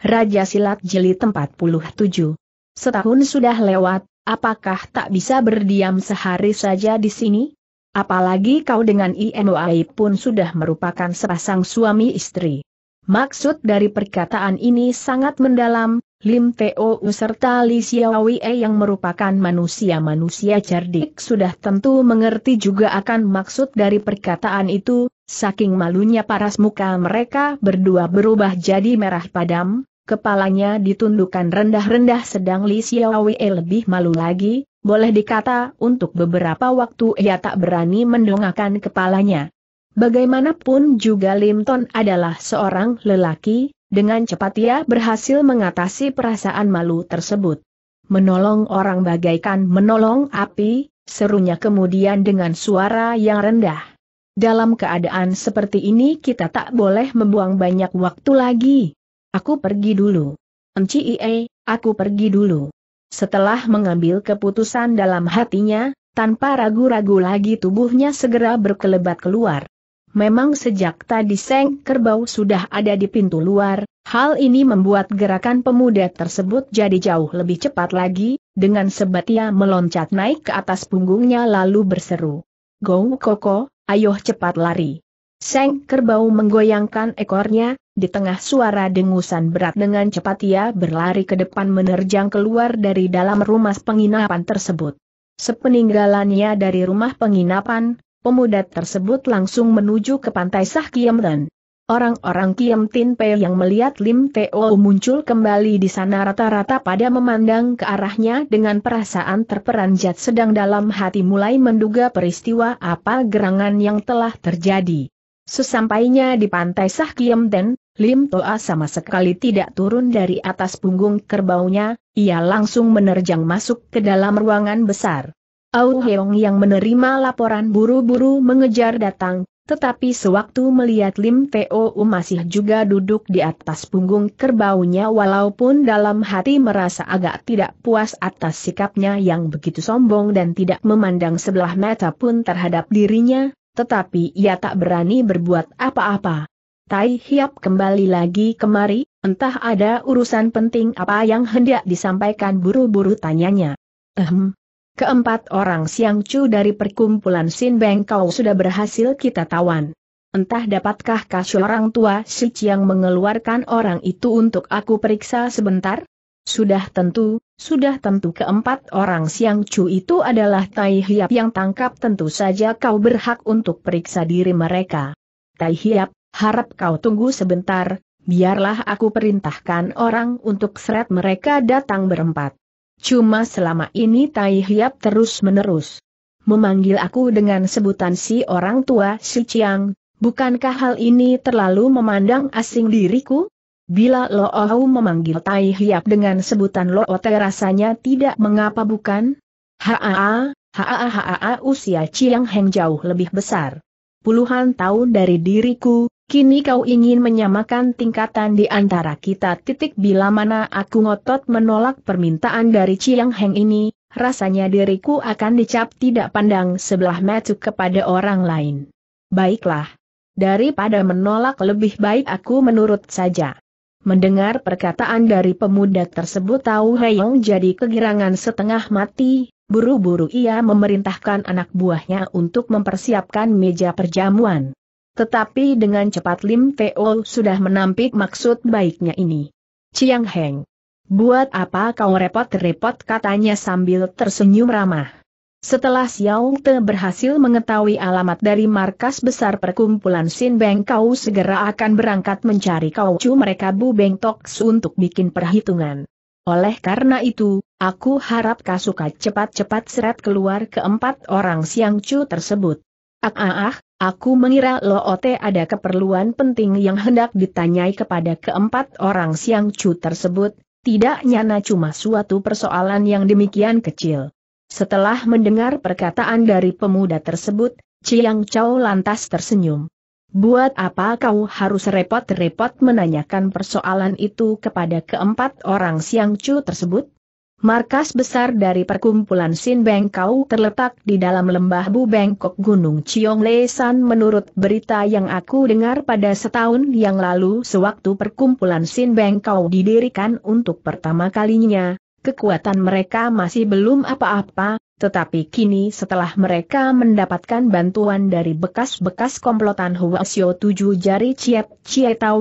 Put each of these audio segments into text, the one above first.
Raja Silat Jeli 47. Setahun sudah lewat, apakah tak bisa berdiam sehari saja di sini? Apalagi kau dengan IMOI pun sudah merupakan sepasang suami istri. Maksud dari perkataan ini sangat mendalam, Lim Teo serta Li Xiaowei yang merupakan manusia-manusia cerdik sudah tentu mengerti juga akan maksud dari perkataan itu, saking malunya paras muka mereka berdua berubah jadi merah padam, kepalanya ditundukkan rendah-rendah sedang Li Xiaowei lebih malu lagi, boleh dikata untuk beberapa waktu ia tak berani mendongakkan kepalanya. Bagaimanapun juga Lim Ton adalah seorang lelaki, dengan cepat ia berhasil mengatasi perasaan malu tersebut. Menolong orang bagaikan menolong api, serunya kemudian dengan suara yang rendah. Dalam keadaan seperti ini kita tak boleh membuang banyak waktu lagi. Aku pergi dulu. Ncie, aku pergi dulu. Setelah mengambil keputusan dalam hatinya, tanpa ragu-ragu lagi tubuhnya segera berkelebat keluar. Memang sejak tadi Seng Kerbau sudah ada di pintu luar, hal ini membuat gerakan pemuda tersebut jadi jauh lebih cepat lagi, dengan sebat ia meloncat naik ke atas punggungnya lalu berseru. Go Koko, ayo cepat lari. Seng Kerbau menggoyangkan ekornya, di tengah suara dengusan berat dengan cepat ia berlari ke depan menerjang keluar dari dalam rumah penginapan tersebut. Sepeninggalannya dari rumah penginapan, pemuda tersebut langsung menuju ke pantai Sah Kiemten. Orang-orang Kiam Tin Pei yang melihat Lim Teo muncul kembali di sana rata-rata pada memandang ke arahnya dengan perasaan terperanjat sedang dalam hati mulai menduga peristiwa apa gerangan yang telah terjadi. Sesampainya di pantai Sah Kiem Ten, Lim Toa sama sekali tidak turun dari atas punggung kerbaunya, ia langsung menerjang masuk ke dalam ruangan besar. Au Heong yang menerima laporan buru-buru mengejar datang, tetapi sewaktu melihat Lim Teo masih juga duduk di atas punggung kerbaunya walaupun dalam hati merasa agak tidak puas atas sikapnya yang begitu sombong dan tidak memandang sebelah mata pun terhadap dirinya, tetapi ia tak berani berbuat apa-apa. Tai Hiap kembali lagi kemari, entah ada urusan penting apa yang hendak disampaikan buru-buru tanyanya. Ehm. Keempat orang Siang Chu dari perkumpulan Sin Beng Kau sudah berhasil kita tawan. Entah dapatkah kasih orang tua si yang mengeluarkan orang itu untuk aku periksa sebentar? Sudah tentu, sudah tentu keempat orang Siang Chu itu adalah Tai Hiap yang tangkap tentu saja kau berhak untuk periksa diri mereka. Tai Hiap, Harap kau tunggu sebentar, biarlah aku perintahkan orang untuk seret mereka datang berempat. Cuma selama ini Tai Hiap terus-menerus memanggil aku dengan sebutan si orang tua si Chiang, bukankah hal ini terlalu memandang asing diriku? Bila Lo Ohu memanggil Tai Hiap dengan sebutan Lo Ote rasanya tidak mengapa bukan? Haa, haa haa usia Chiang Heng jauh lebih besar. Puluhan tahun dari diriku, Kini kau ingin menyamakan tingkatan di antara kita titik bila mana aku ngotot menolak permintaan dari Chiang Heng ini, rasanya diriku akan dicap tidak pandang sebelah mata kepada orang lain. Baiklah. Daripada menolak lebih baik aku menurut saja. Mendengar perkataan dari pemuda tersebut tahu Heyong jadi kegirangan setengah mati, buru-buru ia memerintahkan anak buahnya untuk mempersiapkan meja perjamuan. Tetapi dengan cepat Lim Teo sudah menampik maksud baiknya ini. Chiang Heng. Buat apa kau repot-repot katanya sambil tersenyum ramah. Setelah Xiao Te berhasil mengetahui alamat dari markas besar perkumpulan Sin Beng Kau segera akan berangkat mencari Kau cu mereka Bu Beng Toks untuk bikin perhitungan. Oleh karena itu, aku harap suka cepat-cepat seret keluar keempat orang Siang Chu tersebut. Ah ah ah, Aku mengira Loote ada keperluan penting yang hendak ditanyai kepada keempat orang Siang Chu tersebut, tidak nyana cuma suatu persoalan yang demikian kecil. Setelah mendengar perkataan dari pemuda tersebut, Chiang Chao lantas tersenyum. Buat apa kau harus repot-repot menanyakan persoalan itu kepada keempat orang Siang Chu tersebut? Markas besar dari perkumpulan Sin Bengkau terletak di dalam lembah Bu Bengkok Gunung Chiong Lesan menurut berita yang aku dengar pada setahun yang lalu sewaktu perkumpulan Sin Bengkau didirikan untuk pertama kalinya, kekuatan mereka masih belum apa-apa, tetapi kini setelah mereka mendapatkan bantuan dari bekas-bekas komplotan Hua Xiu Tujuh Jari Chiep Cie Tau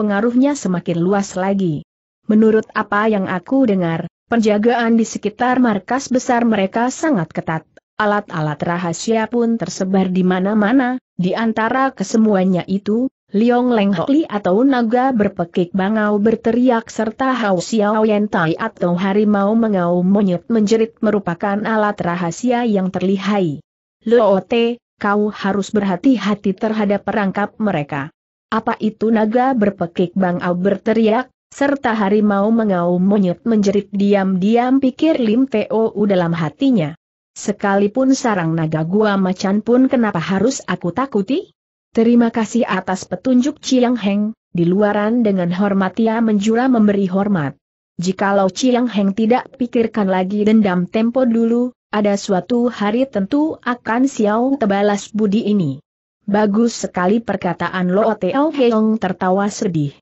pengaruhnya semakin luas lagi. Menurut apa yang aku dengar, Penjagaan di sekitar markas besar mereka sangat ketat. Alat-alat rahasia pun tersebar di mana-mana, di antara kesemuanya itu, Liong Leng Li atau naga berpekik bangau berteriak serta Hao Xiao Yen Tai atau harimau mengau monyet menjerit merupakan alat rahasia yang terlihai. Loote, kau harus berhati-hati terhadap perangkap mereka. Apa itu naga berpekik bangau berteriak, serta harimau mengaum monyet menjerit diam-diam pikir Lim Teo dalam hatinya. Sekalipun sarang naga gua macan pun kenapa harus aku takuti? Terima kasih atas petunjuk Chiang Heng, di luaran dengan hormat ia menjura memberi hormat. Jikalau Chiang Heng tidak pikirkan lagi dendam tempo dulu, ada suatu hari tentu akan Xiao tebalas budi ini. Bagus sekali perkataan Lo Teo Heong tertawa sedih.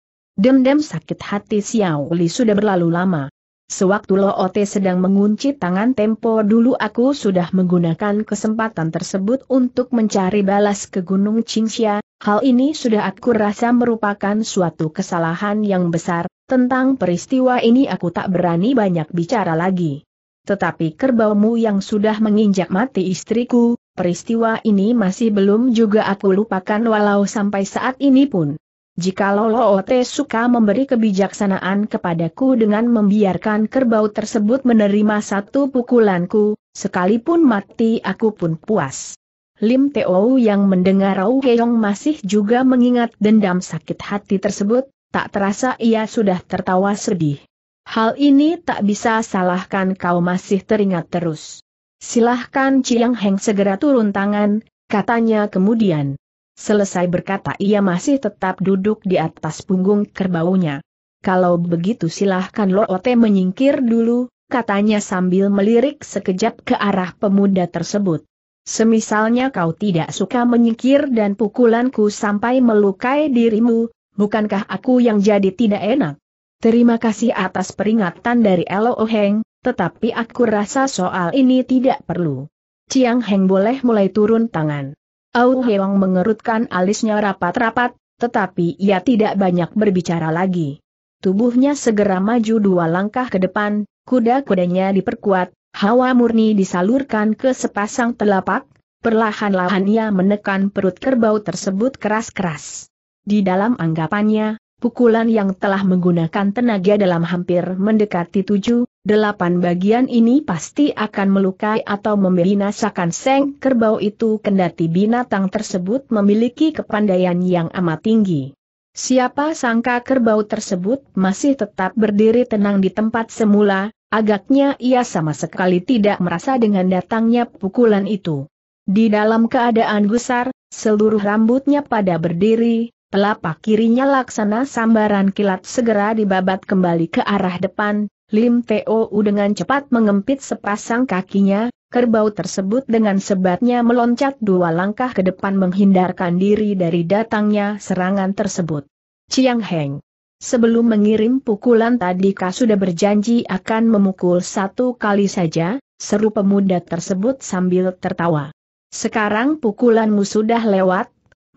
Dendam sakit hati Xiao Li sudah berlalu lama. Sewaktu Lo Ote sedang mengunci tangan tempo dulu aku sudah menggunakan kesempatan tersebut untuk mencari balas ke Gunung Qingxia, hal ini sudah aku rasa merupakan suatu kesalahan yang besar, tentang peristiwa ini aku tak berani banyak bicara lagi. Tetapi kerbaumu yang sudah menginjak mati istriku, peristiwa ini masih belum juga aku lupakan walau sampai saat ini pun. Jika Jikalau Ote suka memberi kebijaksanaan kepadaku dengan membiarkan kerbau tersebut menerima satu pukulanku, sekalipun mati aku pun puas. Lim Teo yang mendengar Rau Keong masih juga mengingat dendam sakit hati tersebut, tak terasa ia sudah tertawa sedih. Hal ini tak bisa salahkan kau masih teringat terus. Silahkan Chiang Heng segera turun tangan, katanya kemudian. Selesai berkata ia masih tetap duduk di atas punggung kerbaunya. Kalau begitu silahkan Lo ote menyingkir dulu, katanya sambil melirik sekejap ke arah pemuda tersebut. Semisalnya kau tidak suka menyingkir dan pukulanku sampai melukai dirimu, bukankah aku yang jadi tidak enak? Terima kasih atas peringatan dari Elo Heng, tetapi aku rasa soal ini tidak perlu. Ciang Heng boleh mulai turun tangan. Au Heong mengerutkan alisnya rapat-rapat, tetapi ia tidak banyak berbicara lagi. Tubuhnya segera maju dua langkah ke depan, kuda-kudanya diperkuat, hawa murni disalurkan ke sepasang telapak, perlahan-lahan ia menekan perut kerbau tersebut keras-keras. Di dalam anggapannya, pukulan yang telah menggunakan tenaga dalam hampir mendekati tujuh, delapan bagian ini pasti akan melukai atau membinasakan seng kerbau itu kendati binatang tersebut memiliki kepandaian yang amat tinggi. Siapa sangka kerbau tersebut masih tetap berdiri tenang di tempat semula, agaknya ia sama sekali tidak merasa dengan datangnya pukulan itu. Di dalam keadaan gusar, seluruh rambutnya pada berdiri, Telapak kirinya laksana sambaran kilat segera dibabat kembali ke arah depan, Lim Teo dengan cepat mengempit sepasang kakinya, kerbau tersebut dengan sebatnya meloncat dua langkah ke depan menghindarkan diri dari datangnya serangan tersebut. Chiang Heng. Sebelum mengirim pukulan tadi kau sudah berjanji akan memukul satu kali saja, seru pemuda tersebut sambil tertawa. Sekarang pukulanmu sudah lewat,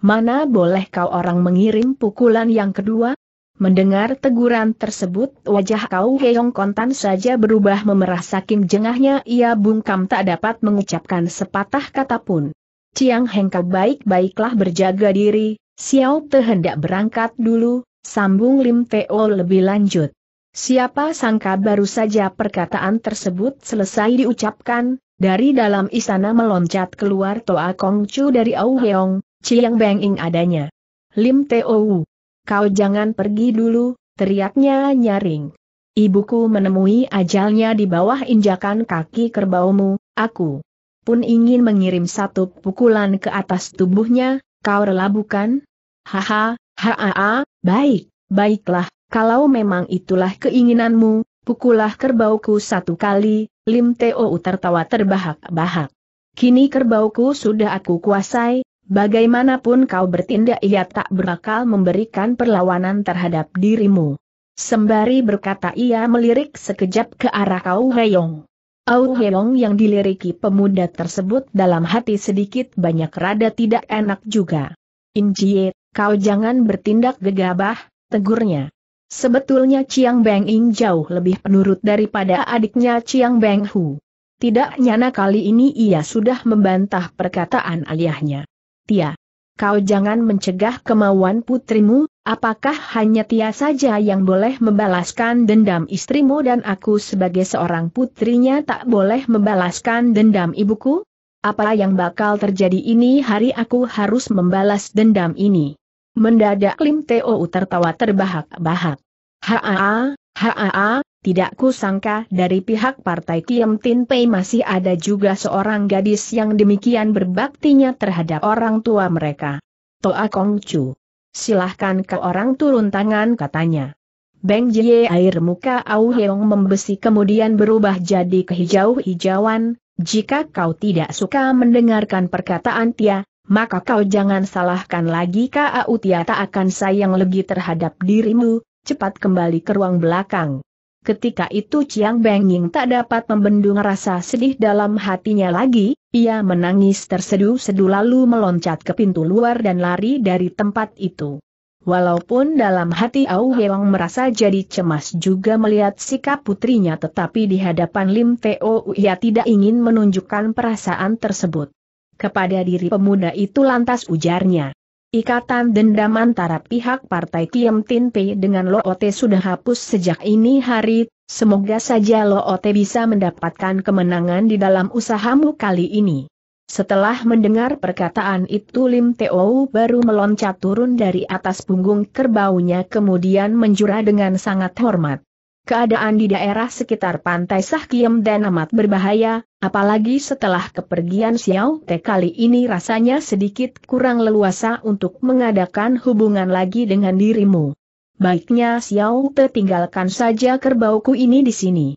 Mana boleh kau orang mengirim pukulan yang kedua? Mendengar teguran tersebut, wajah Kau Heong Kontan saja berubah memerah saking jengahnya ia bungkam tak dapat mengucapkan sepatah kata pun. Ciang hengkau baik-baiklah berjaga diri, Xiao Te hendak berangkat dulu, sambung Lim Teo lebih lanjut. Siapa sangka baru saja perkataan tersebut selesai diucapkan, dari dalam istana meloncat keluar Toa Kong Kongcu dari Au Heong, Chiang Beng Ing adanya. Lim Teo Kau jangan pergi dulu, teriaknya nyaring. Ibuku menemui ajalnya di bawah injakan kaki kerbaumu, aku pun ingin mengirim satu pukulan ke atas tubuhnya, kau rela bukan? Haha, haa, baik, baiklah, kalau memang itulah keinginanmu, pukulah kerbauku satu kali, Lim Teo tertawa terbahak-bahak. Kini kerbauku sudah aku kuasai, bagaimanapun kau bertindak ia tak berakal memberikan perlawanan terhadap dirimu. Sembari berkata ia melirik sekejap ke arah Kau Heyong. Au Heyong yang diliriki pemuda tersebut dalam hati sedikit banyak rada tidak enak juga. Injie, kau jangan bertindak gegabah, tegurnya. Sebetulnya Chiang Beng Ing jauh lebih penurut daripada adiknya Chiang Beng Hu. Tidak nyana kali ini ia sudah membantah perkataan ayahnya. Tia. Kau jangan mencegah kemauan putrimu, apakah hanya Tia saja yang boleh membalaskan dendam istrimu dan aku sebagai seorang putrinya tak boleh membalaskan dendam ibuku? Apa yang bakal terjadi ini hari aku harus membalas dendam ini. Mendadak Lim Teo tertawa terbahak-bahak. Haa, haa, tidak kusangka dari pihak partai Kiem Tin Pei masih ada juga seorang gadis yang demikian berbaktinya terhadap orang tua mereka. Toa Kong Chu. Silahkan ke orang turun tangan katanya. Beng Jie air muka Au Heong membesi kemudian berubah jadi kehijau-hijauan, jika kau tidak suka mendengarkan perkataan Tia, maka kau jangan salahkan lagi Kau Tia tak akan sayang lagi terhadap dirimu, cepat kembali ke ruang belakang. Ketika itu Chiang Beng Ying tak dapat membendung rasa sedih dalam hatinya lagi, ia menangis terseduh sedu lalu meloncat ke pintu luar dan lari dari tempat itu. Walaupun dalam hati Au Heong merasa jadi cemas juga melihat sikap putrinya tetapi di hadapan Lim Teo ia tidak ingin menunjukkan perasaan tersebut. Kepada diri pemuda itu lantas ujarnya. Ikatan dendam antara pihak Partai Kiem Tin Pei dengan Loote sudah hapus sejak ini hari, semoga saja Loote bisa mendapatkan kemenangan di dalam usahamu kali ini. Setelah mendengar perkataan itu Lim Teo baru meloncat turun dari atas punggung kerbaunya kemudian menjura dengan sangat hormat. Keadaan di daerah sekitar pantai Sahkiem dan amat berbahaya, apalagi setelah kepergian Xiao Te kali ini rasanya sedikit kurang leluasa untuk mengadakan hubungan lagi dengan dirimu. Baiknya Xiao Te tinggalkan saja kerbauku ini di sini.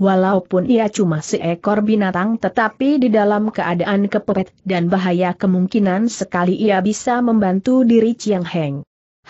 Walaupun ia cuma seekor binatang tetapi di dalam keadaan kepepet dan bahaya kemungkinan sekali ia bisa membantu diri Chiang Heng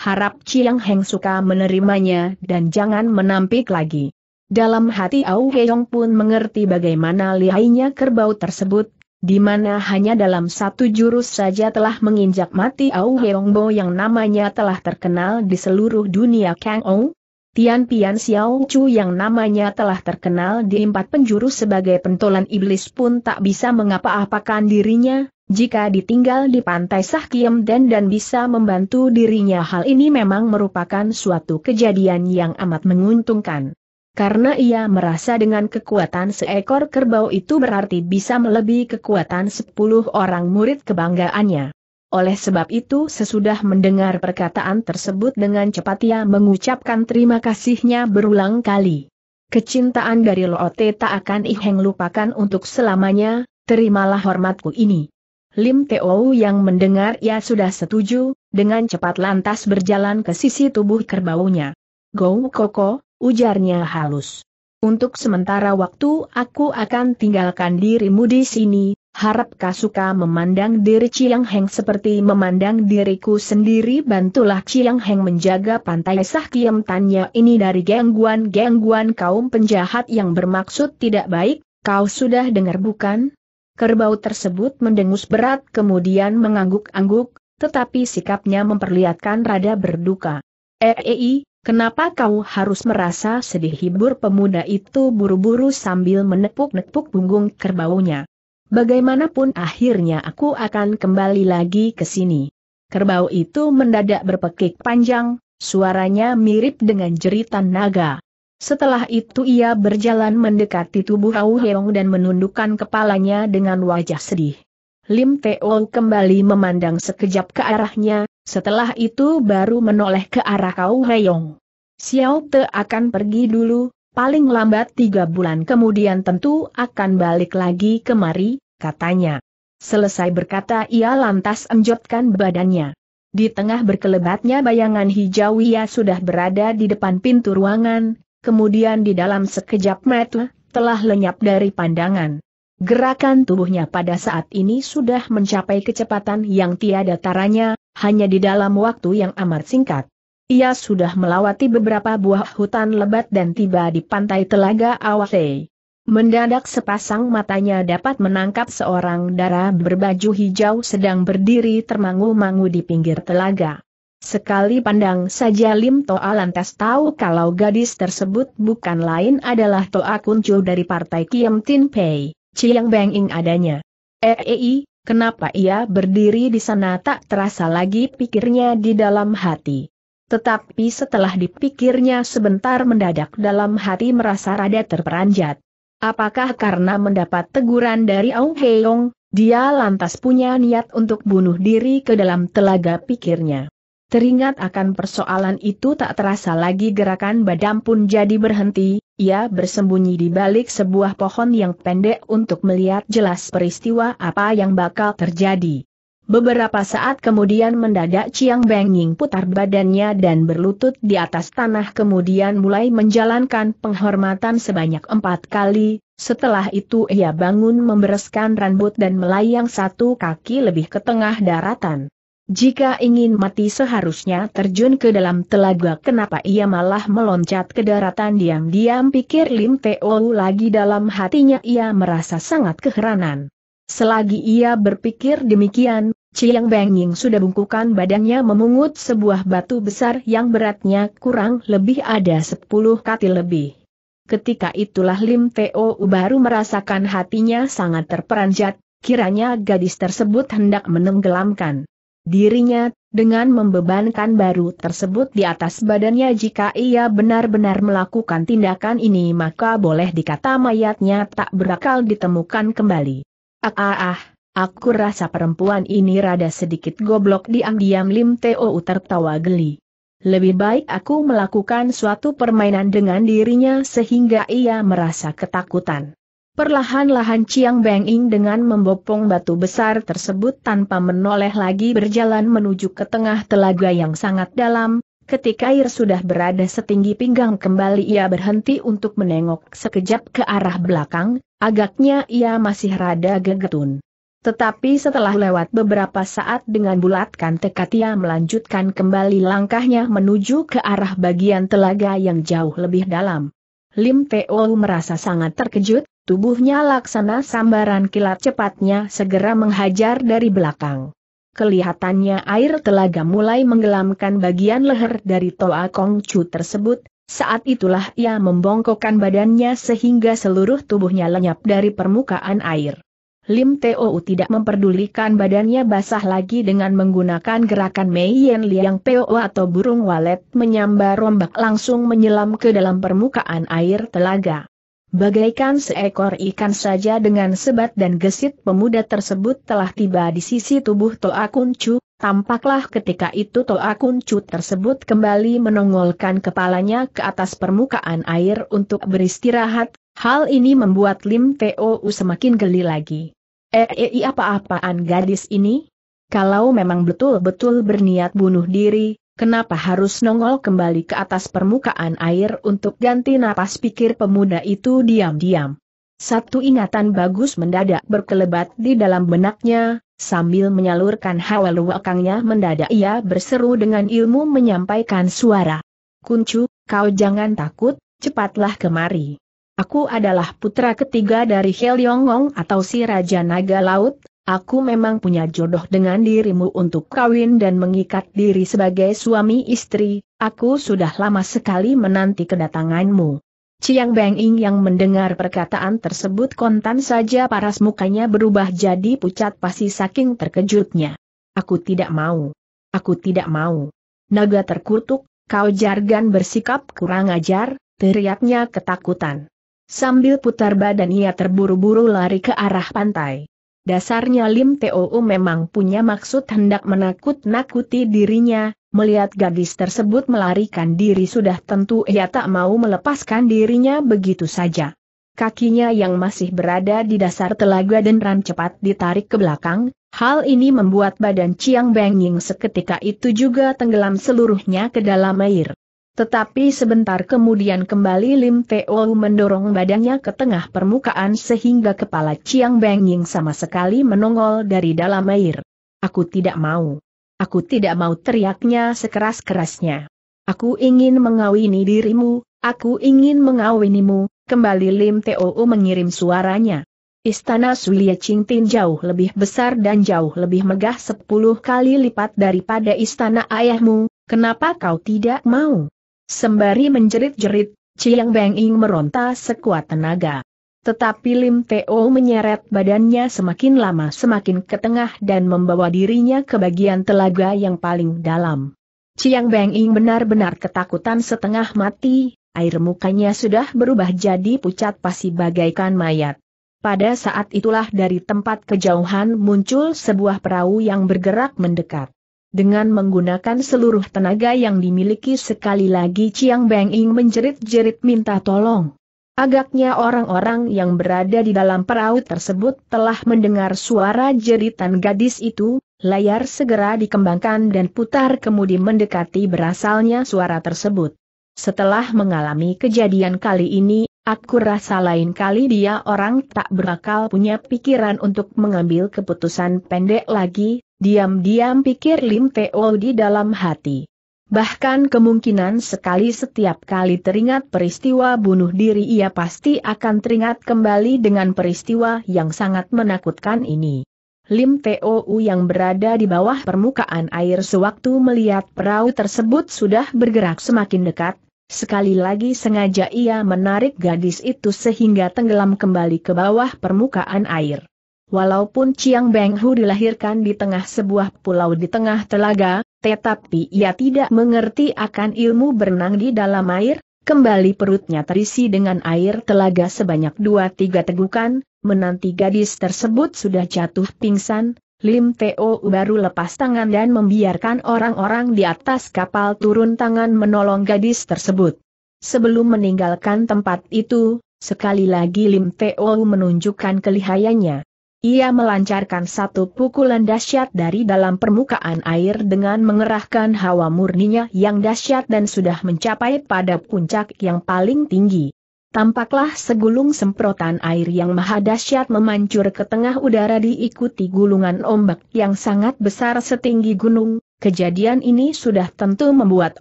harap Chiang Heng suka menerimanya dan jangan menampik lagi. Dalam hati Au Heong pun mengerti bagaimana lihainya kerbau tersebut, di mana hanya dalam satu jurus saja telah menginjak mati Au Heyong Bo yang namanya telah terkenal di seluruh dunia Kang Ou, Tian Pian Xiao Chu yang namanya telah terkenal di empat penjuru sebagai pentolan iblis pun tak bisa mengapa-apakan dirinya, jika ditinggal di pantai Sahkiem dan dan bisa membantu dirinya hal ini memang merupakan suatu kejadian yang amat menguntungkan. Karena ia merasa dengan kekuatan seekor kerbau itu berarti bisa melebihi kekuatan 10 orang murid kebanggaannya. Oleh sebab itu sesudah mendengar perkataan tersebut dengan cepat ia mengucapkan terima kasihnya berulang kali. Kecintaan dari Loote tak akan Iheng lupakan untuk selamanya, terimalah hormatku ini. Lim Teo yang mendengar ia ya, sudah setuju, dengan cepat lantas berjalan ke sisi tubuh kerbaunya. Go Koko, ujarnya halus. Untuk sementara waktu aku akan tinggalkan dirimu di sini, harap Kasuka memandang diri Chiang Heng seperti memandang diriku sendiri bantulah Chiang Heng menjaga pantai sah kiam tanya ini dari gangguan-gangguan kaum penjahat yang bermaksud tidak baik, kau sudah dengar bukan? Kerbau tersebut mendengus berat kemudian mengangguk-angguk, tetapi sikapnya memperlihatkan rada berduka. Ei, eh, eh, kenapa kau harus merasa sedih hibur pemuda itu buru-buru sambil menepuk-nepuk punggung kerbaunya. Bagaimanapun akhirnya aku akan kembali lagi ke sini. Kerbau itu mendadak berpekik panjang, suaranya mirip dengan jeritan naga. Setelah itu ia berjalan mendekati tubuh Au Heong dan menundukkan kepalanya dengan wajah sedih. Lim Teo kembali memandang sekejap ke arahnya, setelah itu baru menoleh ke arah Au Heong. Xiao Te akan pergi dulu, paling lambat tiga bulan kemudian tentu akan balik lagi kemari, katanya. Selesai berkata ia lantas enjotkan badannya. Di tengah berkelebatnya bayangan hijau ia sudah berada di depan pintu ruangan, kemudian di dalam sekejap mata, telah lenyap dari pandangan. Gerakan tubuhnya pada saat ini sudah mencapai kecepatan yang tiada taranya, hanya di dalam waktu yang amat singkat. Ia sudah melawati beberapa buah hutan lebat dan tiba di pantai telaga Awase. Mendadak sepasang matanya dapat menangkap seorang darah berbaju hijau sedang berdiri termangu-mangu di pinggir telaga. Sekali pandang saja Lim Toa lantas tahu kalau gadis tersebut bukan lain adalah Toa Kuncu dari partai Kiem Tin Pei, Chiang Beng Ing adanya. Eei, eh, eh, kenapa ia berdiri di sana tak terasa lagi pikirnya di dalam hati. Tetapi setelah dipikirnya sebentar mendadak dalam hati merasa rada terperanjat. Apakah karena mendapat teguran dari Aung Heong, dia lantas punya niat untuk bunuh diri ke dalam telaga pikirnya. Teringat akan persoalan itu tak terasa lagi gerakan badan pun jadi berhenti, ia bersembunyi di balik sebuah pohon yang pendek untuk melihat jelas peristiwa apa yang bakal terjadi. Beberapa saat kemudian mendadak Chiang Beng putar badannya dan berlutut di atas tanah kemudian mulai menjalankan penghormatan sebanyak empat kali, setelah itu ia bangun membereskan rambut dan melayang satu kaki lebih ke tengah daratan. Jika ingin mati seharusnya terjun ke dalam telaga kenapa ia malah meloncat ke daratan diam-diam pikir Lim Teo lagi dalam hatinya ia merasa sangat keheranan. Selagi ia berpikir demikian, Chiang Ying sudah bungkukan badannya memungut sebuah batu besar yang beratnya kurang lebih ada 10 kati lebih. Ketika itulah Lim Teo baru merasakan hatinya sangat terperanjat, kiranya gadis tersebut hendak menenggelamkan dirinya, dengan membebankan baru tersebut di atas badannya jika ia benar-benar melakukan tindakan ini maka boleh dikata mayatnya tak berakal ditemukan kembali. Ah ah ah, aku rasa perempuan ini rada sedikit goblok diam-diam Lim Teo tertawa geli. Lebih baik aku melakukan suatu permainan dengan dirinya sehingga ia merasa ketakutan. Perlahan-lahan Chiang Beng-ing dengan membopong batu besar tersebut tanpa menoleh lagi berjalan menuju ke tengah telaga yang sangat dalam, ketika air sudah berada setinggi pinggang kembali ia berhenti untuk menengok sekejap ke arah belakang, agaknya ia masih rada gegetun. Tetapi setelah lewat beberapa saat dengan bulatkan tekad ia melanjutkan kembali langkahnya menuju ke arah bagian telaga yang jauh lebih dalam. Lim Teo merasa sangat terkejut, Tubuhnya laksana sambaran kilat cepatnya segera menghajar dari belakang. Kelihatannya air telaga mulai menggelamkan bagian leher dari Toa Kong Chu tersebut, saat itulah ia membongkokkan badannya sehingga seluruh tubuhnya lenyap dari permukaan air. Lim Teo tidak memperdulikan badannya basah lagi dengan menggunakan gerakan Mei Yen Liang Peo atau burung walet menyambar rombak langsung menyelam ke dalam permukaan air telaga. Bagaikan seekor ikan saja dengan sebat dan gesit pemuda tersebut telah tiba di sisi tubuh Toa Kuncu, tampaklah ketika itu Toa Kuncu tersebut kembali menongolkan kepalanya ke atas permukaan air untuk beristirahat, hal ini membuat Lim Teo semakin geli lagi. Ei eh, eh, iya apa-apaan gadis ini? Kalau memang betul-betul berniat bunuh diri, Kenapa harus nongol kembali ke atas permukaan air untuk ganti napas pikir pemuda itu diam-diam. Satu ingatan bagus mendadak berkelebat di dalam benaknya, sambil menyalurkan hawa luakangnya mendadak ia berseru dengan ilmu menyampaikan suara. Kuncu, kau jangan takut, cepatlah kemari. Aku adalah putra ketiga dari Hel Yongong atau si Raja Naga Laut, Aku memang punya jodoh dengan dirimu untuk kawin dan mengikat diri sebagai suami istri, aku sudah lama sekali menanti kedatanganmu. Ciang Benging yang mendengar perkataan tersebut kontan saja paras mukanya berubah jadi pucat pasti saking terkejutnya. Aku tidak mau. Aku tidak mau. Naga terkutuk, kau jargan bersikap kurang ajar, teriaknya ketakutan. Sambil putar badan ia terburu-buru lari ke arah pantai. Dasarnya Lim Tou memang punya maksud hendak menakut-nakuti dirinya, melihat gadis tersebut melarikan diri sudah tentu ia tak mau melepaskan dirinya begitu saja. Kakinya yang masih berada di dasar telaga dan ran cepat ditarik ke belakang, hal ini membuat badan Chiang Beng Ying seketika itu juga tenggelam seluruhnya ke dalam air. Tetapi sebentar kemudian kembali Lim Teo mendorong badannya ke tengah permukaan sehingga kepala Chiang Beng Ying sama sekali menongol dari dalam air. Aku tidak mau. Aku tidak mau teriaknya sekeras-kerasnya. Aku ingin mengawini dirimu, aku ingin mengawinimu, kembali Lim Teo mengirim suaranya. Istana Sulia Tin jauh lebih besar dan jauh lebih megah sepuluh kali lipat daripada istana ayahmu, kenapa kau tidak mau? Sembari menjerit-jerit, Ciang Beng Ing meronta sekuat tenaga. Tetapi Lim Teo menyeret badannya semakin lama semakin ke tengah dan membawa dirinya ke bagian telaga yang paling dalam. Ciang Beng Ing benar-benar ketakutan setengah mati, air mukanya sudah berubah jadi pucat pasi bagaikan mayat. Pada saat itulah dari tempat kejauhan muncul sebuah perahu yang bergerak mendekat. Dengan menggunakan seluruh tenaga yang dimiliki sekali lagi Chiang Beng Ing menjerit-jerit minta tolong. Agaknya orang-orang yang berada di dalam perahu tersebut telah mendengar suara jeritan gadis itu, layar segera dikembangkan dan putar kemudi mendekati berasalnya suara tersebut. Setelah mengalami kejadian kali ini, aku rasa lain kali dia orang tak berakal punya pikiran untuk mengambil keputusan pendek lagi, Diam-diam pikir Lim Teo di dalam hati. Bahkan kemungkinan sekali setiap kali teringat peristiwa bunuh diri ia pasti akan teringat kembali dengan peristiwa yang sangat menakutkan ini. Lim Teo yang berada di bawah permukaan air sewaktu melihat perahu tersebut sudah bergerak semakin dekat, sekali lagi sengaja ia menarik gadis itu sehingga tenggelam kembali ke bawah permukaan air. Walaupun Chiang Beng Hu dilahirkan di tengah sebuah pulau di tengah telaga, tetapi ia tidak mengerti akan ilmu berenang di dalam air, kembali perutnya terisi dengan air telaga sebanyak dua tiga tegukan, menanti gadis tersebut sudah jatuh pingsan, Lim Teo baru lepas tangan dan membiarkan orang-orang di atas kapal turun tangan menolong gadis tersebut. Sebelum meninggalkan tempat itu, sekali lagi Lim Teo menunjukkan kelihayannya. Ia melancarkan satu pukulan dahsyat dari dalam permukaan air dengan mengerahkan hawa murninya yang dahsyat dan sudah mencapai pada puncak yang paling tinggi. Tampaklah segulung semprotan air yang maha dahsyat memancur ke tengah udara diikuti gulungan ombak yang sangat besar setinggi gunung. Kejadian ini sudah tentu membuat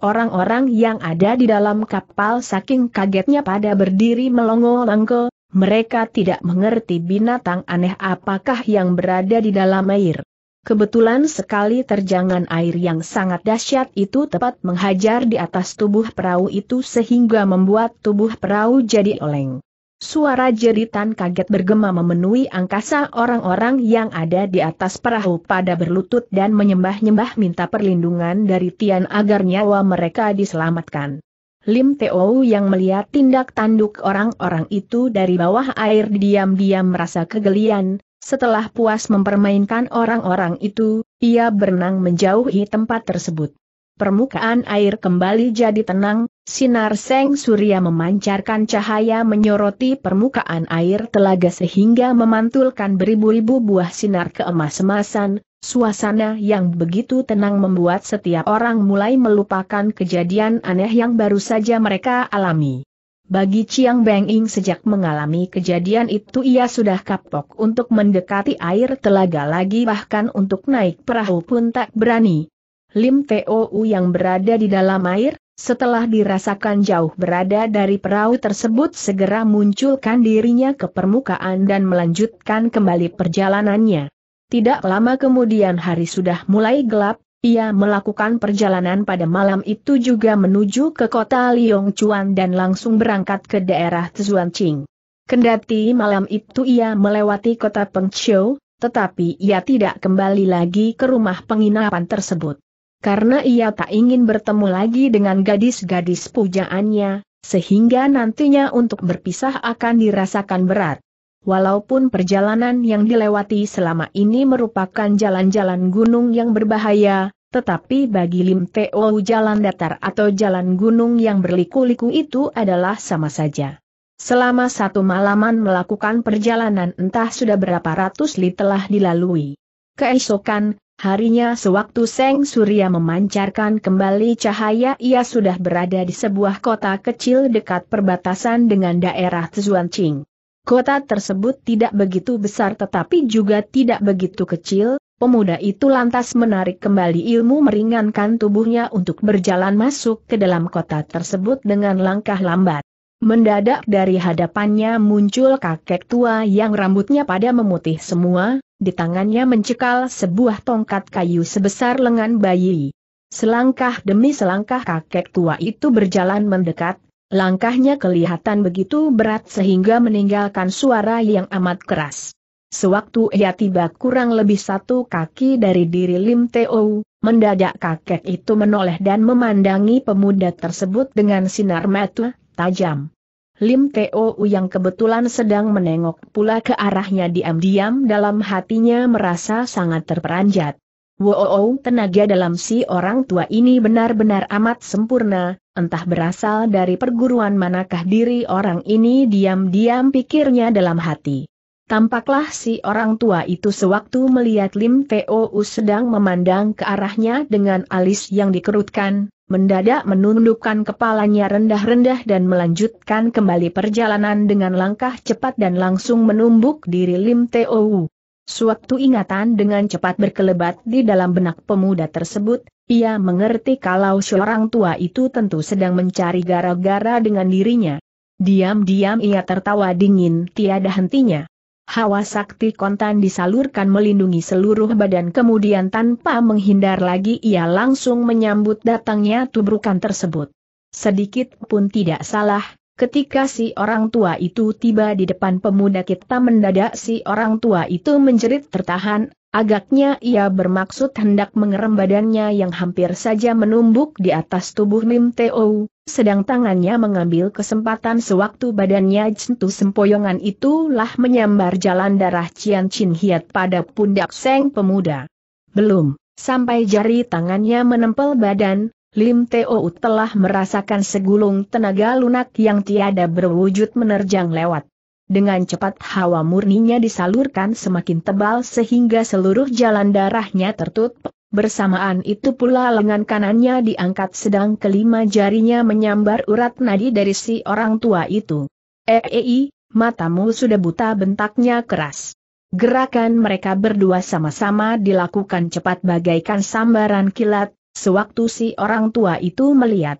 orang-orang yang ada di dalam kapal saking kagetnya pada berdiri melongo-longgo, mereka tidak mengerti binatang aneh apakah yang berada di dalam air. Kebetulan sekali terjangan air yang sangat dahsyat itu tepat menghajar di atas tubuh perahu itu sehingga membuat tubuh perahu jadi oleng. Suara jeritan kaget bergema memenuhi angkasa orang-orang yang ada di atas perahu pada berlutut dan menyembah-nyembah minta perlindungan dari Tian agar nyawa mereka diselamatkan. Lim Teo yang melihat tindak tanduk orang-orang itu dari bawah air diam-diam merasa kegelian, setelah puas mempermainkan orang-orang itu, ia berenang menjauhi tempat tersebut. Permukaan air kembali jadi tenang, sinar seng surya memancarkan cahaya menyoroti permukaan air telaga sehingga memantulkan beribu-ribu buah sinar keemas-emasan, Suasana yang begitu tenang membuat setiap orang mulai melupakan kejadian aneh yang baru saja mereka alami. Bagi Chiang Beng Ing sejak mengalami kejadian itu ia sudah kapok untuk mendekati air telaga lagi bahkan untuk naik perahu pun tak berani. Lim Tou yang berada di dalam air, setelah dirasakan jauh berada dari perahu tersebut segera munculkan dirinya ke permukaan dan melanjutkan kembali perjalanannya. Tidak lama kemudian hari sudah mulai gelap, ia melakukan perjalanan pada malam itu juga menuju ke kota Chuan dan langsung berangkat ke daerah Tzuanching. Kendati malam itu ia melewati kota Pengqiu, tetapi ia tidak kembali lagi ke rumah penginapan tersebut. Karena ia tak ingin bertemu lagi dengan gadis-gadis pujaannya, sehingga nantinya untuk berpisah akan dirasakan berat. Walaupun perjalanan yang dilewati selama ini merupakan jalan-jalan gunung yang berbahaya, tetapi bagi Lim Teo jalan datar atau jalan gunung yang berliku-liku itu adalah sama saja. Selama satu malaman melakukan perjalanan entah sudah berapa ratus li telah dilalui. Keesokan, harinya sewaktu Seng Surya memancarkan kembali cahaya ia sudah berada di sebuah kota kecil dekat perbatasan dengan daerah Qing. Kota tersebut tidak begitu besar tetapi juga tidak begitu kecil, pemuda itu lantas menarik kembali ilmu meringankan tubuhnya untuk berjalan masuk ke dalam kota tersebut dengan langkah lambat. Mendadak dari hadapannya muncul kakek tua yang rambutnya pada memutih semua, di tangannya mencekal sebuah tongkat kayu sebesar lengan bayi. Selangkah demi selangkah kakek tua itu berjalan mendekat, Langkahnya kelihatan begitu berat sehingga meninggalkan suara yang amat keras. Sewaktu ia tiba kurang lebih satu kaki dari diri Lim Teo, mendadak kakek itu menoleh dan memandangi pemuda tersebut dengan sinar mata tajam. Lim Teo yang kebetulan sedang menengok pula ke arahnya diam-diam dalam hatinya merasa sangat terperanjat. Wow, tenaga dalam si orang tua ini benar-benar amat sempurna, entah berasal dari perguruan manakah diri orang ini diam-diam pikirnya dalam hati. Tampaklah si orang tua itu sewaktu melihat Lim Teo sedang memandang ke arahnya dengan alis yang dikerutkan, mendadak menundukkan kepalanya rendah-rendah dan melanjutkan kembali perjalanan dengan langkah cepat dan langsung menumbuk diri Lim Teo. Suatu ingatan dengan cepat berkelebat di dalam benak pemuda tersebut, ia mengerti kalau seorang tua itu tentu sedang mencari gara-gara dengan dirinya. Diam-diam ia tertawa dingin tiada hentinya. Hawa sakti kontan disalurkan melindungi seluruh badan kemudian tanpa menghindar lagi ia langsung menyambut datangnya tubrukan tersebut. Sedikit pun tidak salah, Ketika si orang tua itu tiba di depan pemuda kita mendadak si orang tua itu menjerit tertahan, agaknya ia bermaksud hendak mengerem badannya yang hampir saja menumbuk di atas tubuh Lim Teo, sedang tangannya mengambil kesempatan sewaktu badannya jentu sempoyongan itulah menyambar jalan darah Cian Chin Hiat pada pundak seng pemuda. Belum, sampai jari tangannya menempel badan, Lim Teo telah merasakan segulung tenaga lunak yang tiada berwujud menerjang lewat. Dengan cepat hawa murninya disalurkan semakin tebal sehingga seluruh jalan darahnya tertutup, bersamaan itu pula lengan kanannya diangkat sedang kelima jarinya menyambar urat nadi dari si orang tua itu. Eei, eh, eh, matamu sudah buta bentaknya keras. Gerakan mereka berdua sama-sama dilakukan cepat bagaikan sambaran kilat, Sewaktu si orang tua itu melihat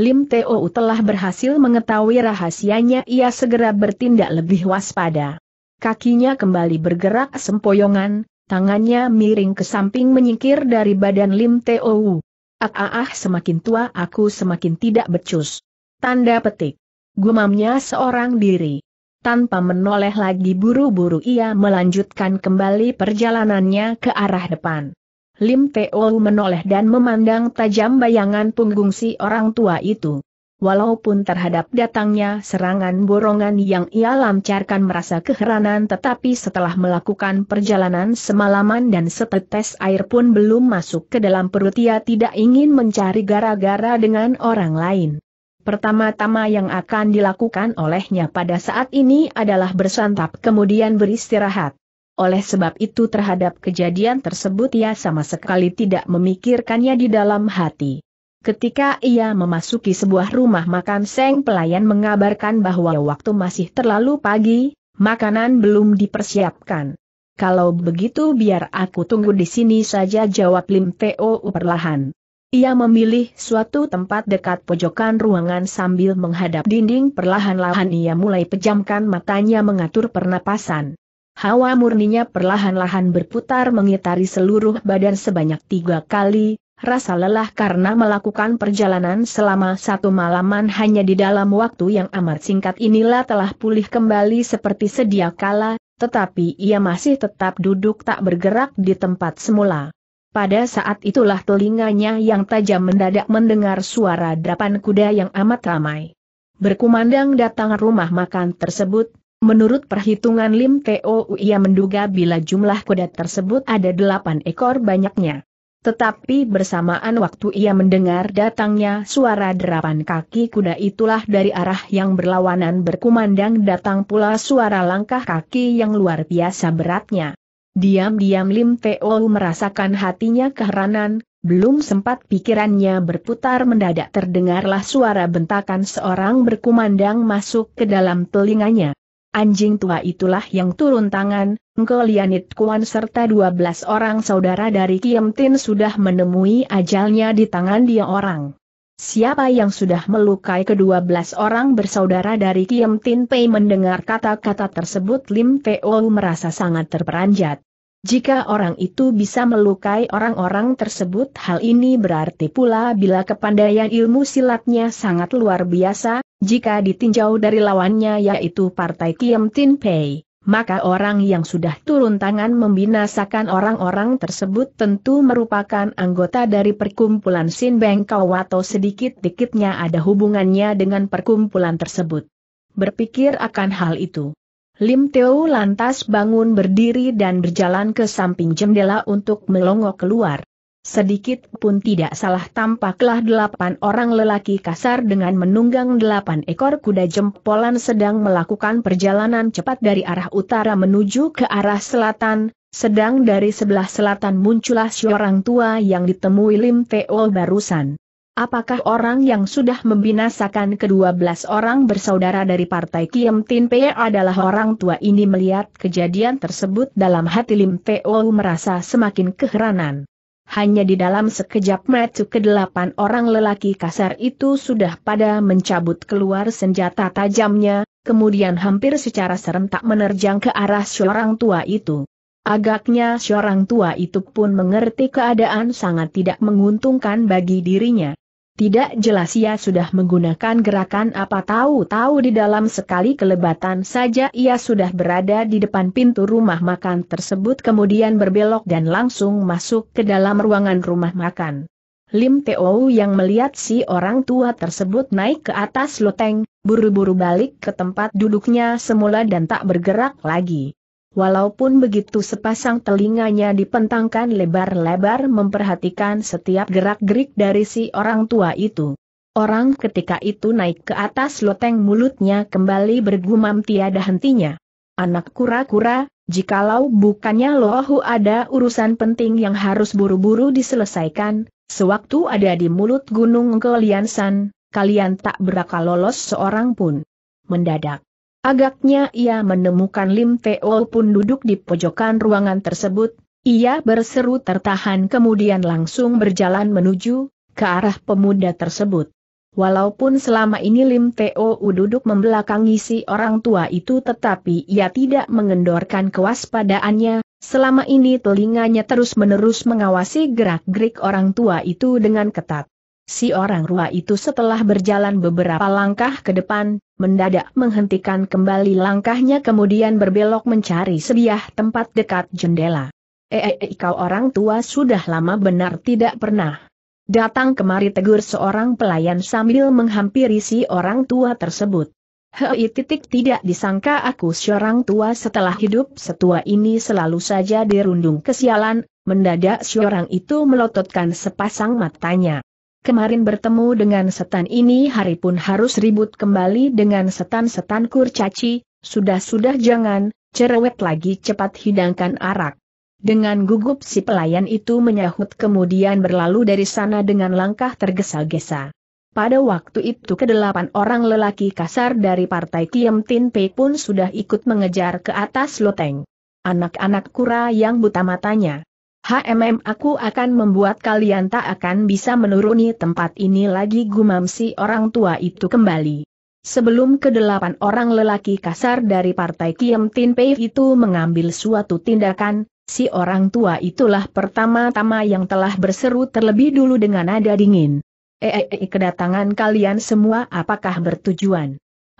Lim Teo telah berhasil mengetahui rahasianya ia segera bertindak lebih waspada. Kakinya kembali bergerak sempoyongan, tangannya miring ke samping menyingkir dari badan Lim Teo. Ah, ah, ah semakin tua aku semakin tidak becus. Tanda petik. Gumamnya seorang diri. Tanpa menoleh lagi buru-buru ia melanjutkan kembali perjalanannya ke arah depan. Lim Teo menoleh dan memandang tajam bayangan punggung si orang tua itu. Walaupun terhadap datangnya serangan borongan yang ia lancarkan merasa keheranan tetapi setelah melakukan perjalanan semalaman dan setetes air pun belum masuk ke dalam perut ia tidak ingin mencari gara-gara dengan orang lain. Pertama-tama yang akan dilakukan olehnya pada saat ini adalah bersantap kemudian beristirahat. Oleh sebab itu terhadap kejadian tersebut ia sama sekali tidak memikirkannya di dalam hati. Ketika ia memasuki sebuah rumah makan Seng pelayan mengabarkan bahwa waktu masih terlalu pagi, makanan belum dipersiapkan. Kalau begitu biar aku tunggu di sini saja jawab Lim Teo perlahan. Ia memilih suatu tempat dekat pojokan ruangan sambil menghadap dinding perlahan-lahan ia mulai pejamkan matanya mengatur pernapasan hawa murninya perlahan-lahan berputar mengitari seluruh badan sebanyak tiga kali, rasa lelah karena melakukan perjalanan selama satu malaman hanya di dalam waktu yang amat singkat inilah telah pulih kembali seperti sedia kala, tetapi ia masih tetap duduk tak bergerak di tempat semula. Pada saat itulah telinganya yang tajam mendadak mendengar suara derapan kuda yang amat ramai. Berkumandang datang rumah makan tersebut, Menurut perhitungan Lim Teo ia menduga bila jumlah kuda tersebut ada delapan ekor banyaknya. Tetapi bersamaan waktu ia mendengar datangnya suara derapan kaki kuda itulah dari arah yang berlawanan berkumandang datang pula suara langkah kaki yang luar biasa beratnya. Diam-diam Lim Teo merasakan hatinya keheranan, belum sempat pikirannya berputar mendadak terdengarlah suara bentakan seorang berkumandang masuk ke dalam telinganya. Anjing tua itulah yang turun tangan, Lianit Kuan serta 12 orang saudara dari Kiem Tin sudah menemui ajalnya di tangan dia orang. Siapa yang sudah melukai kedua belas orang bersaudara dari Kiem Tin Pei mendengar kata-kata tersebut Lim Teo merasa sangat terperanjat. Jika orang itu bisa melukai orang-orang tersebut hal ini berarti pula bila kepandaian ilmu silatnya sangat luar biasa, jika ditinjau dari lawannya yaitu Partai Kiem Tin Pei, maka orang yang sudah turun tangan membinasakan orang-orang tersebut tentu merupakan anggota dari perkumpulan Sin Bengkau atau sedikit-dikitnya ada hubungannya dengan perkumpulan tersebut. Berpikir akan hal itu. Lim Teo lantas bangun berdiri dan berjalan ke samping jendela untuk melongo keluar. Sedikit pun tidak salah tampaklah delapan orang lelaki kasar dengan menunggang delapan ekor kuda jempolan sedang melakukan perjalanan cepat dari arah utara menuju ke arah selatan, sedang dari sebelah selatan muncullah seorang tua yang ditemui Lim Teo barusan. Apakah orang yang sudah membinasakan kedua belas orang bersaudara dari partai Kiem Tin Pe adalah orang tua ini melihat kejadian tersebut dalam hati Lim Teo merasa semakin keheranan hanya di dalam sekejap mata, kedelapan orang lelaki kasar itu sudah pada mencabut keluar senjata tajamnya, kemudian hampir secara serentak menerjang ke arah seorang tua itu. Agaknya seorang tua itu pun mengerti keadaan sangat tidak menguntungkan bagi dirinya. Tidak jelas ia sudah menggunakan gerakan apa tahu-tahu di dalam sekali kelebatan saja ia sudah berada di depan pintu rumah makan tersebut kemudian berbelok dan langsung masuk ke dalam ruangan rumah makan. Lim Teo yang melihat si orang tua tersebut naik ke atas loteng, buru-buru balik ke tempat duduknya semula dan tak bergerak lagi. Walaupun begitu sepasang telinganya dipentangkan lebar-lebar memperhatikan setiap gerak-gerik dari si orang tua itu. Orang ketika itu naik ke atas loteng mulutnya kembali bergumam tiada hentinya. Anak kura-kura, jikalau bukannya lohu ada urusan penting yang harus buru-buru diselesaikan, sewaktu ada di mulut gunung Keliansan, kalian tak berakal lolos seorang pun. Mendadak. Agaknya ia menemukan Lim Teo pun duduk di pojokan ruangan tersebut, ia berseru tertahan kemudian langsung berjalan menuju ke arah pemuda tersebut. Walaupun selama ini Lim Teo duduk membelakangi si orang tua itu tetapi ia tidak mengendorkan kewaspadaannya, selama ini telinganya terus-menerus mengawasi gerak-gerik orang tua itu dengan ketat. Si orang rua itu setelah berjalan beberapa langkah ke depan, mendadak menghentikan kembali langkahnya kemudian berbelok mencari sebiah tempat dekat jendela. Eh, eh, eh, kau orang tua sudah lama benar tidak pernah. Datang kemari tegur seorang pelayan sambil menghampiri si orang tua tersebut. Hei titik tidak disangka aku seorang tua setelah hidup setua ini selalu saja dirundung kesialan, mendadak seorang itu melototkan sepasang matanya kemarin bertemu dengan setan ini hari pun harus ribut kembali dengan setan-setan kurcaci, sudah-sudah jangan, cerewet lagi cepat hidangkan arak. Dengan gugup si pelayan itu menyahut kemudian berlalu dari sana dengan langkah tergesa-gesa. Pada waktu itu kedelapan orang lelaki kasar dari partai Kiem Tin Pei pun sudah ikut mengejar ke atas loteng. Anak-anak kura yang buta matanya. HMM aku akan membuat kalian tak akan bisa menuruni tempat ini lagi gumam si orang tua itu kembali. Sebelum kedelapan orang lelaki kasar dari partai Kiem Tin Pei itu mengambil suatu tindakan, si orang tua itulah pertama-tama yang telah berseru terlebih dulu dengan nada dingin. Eh, eh, eh kedatangan kalian semua apakah bertujuan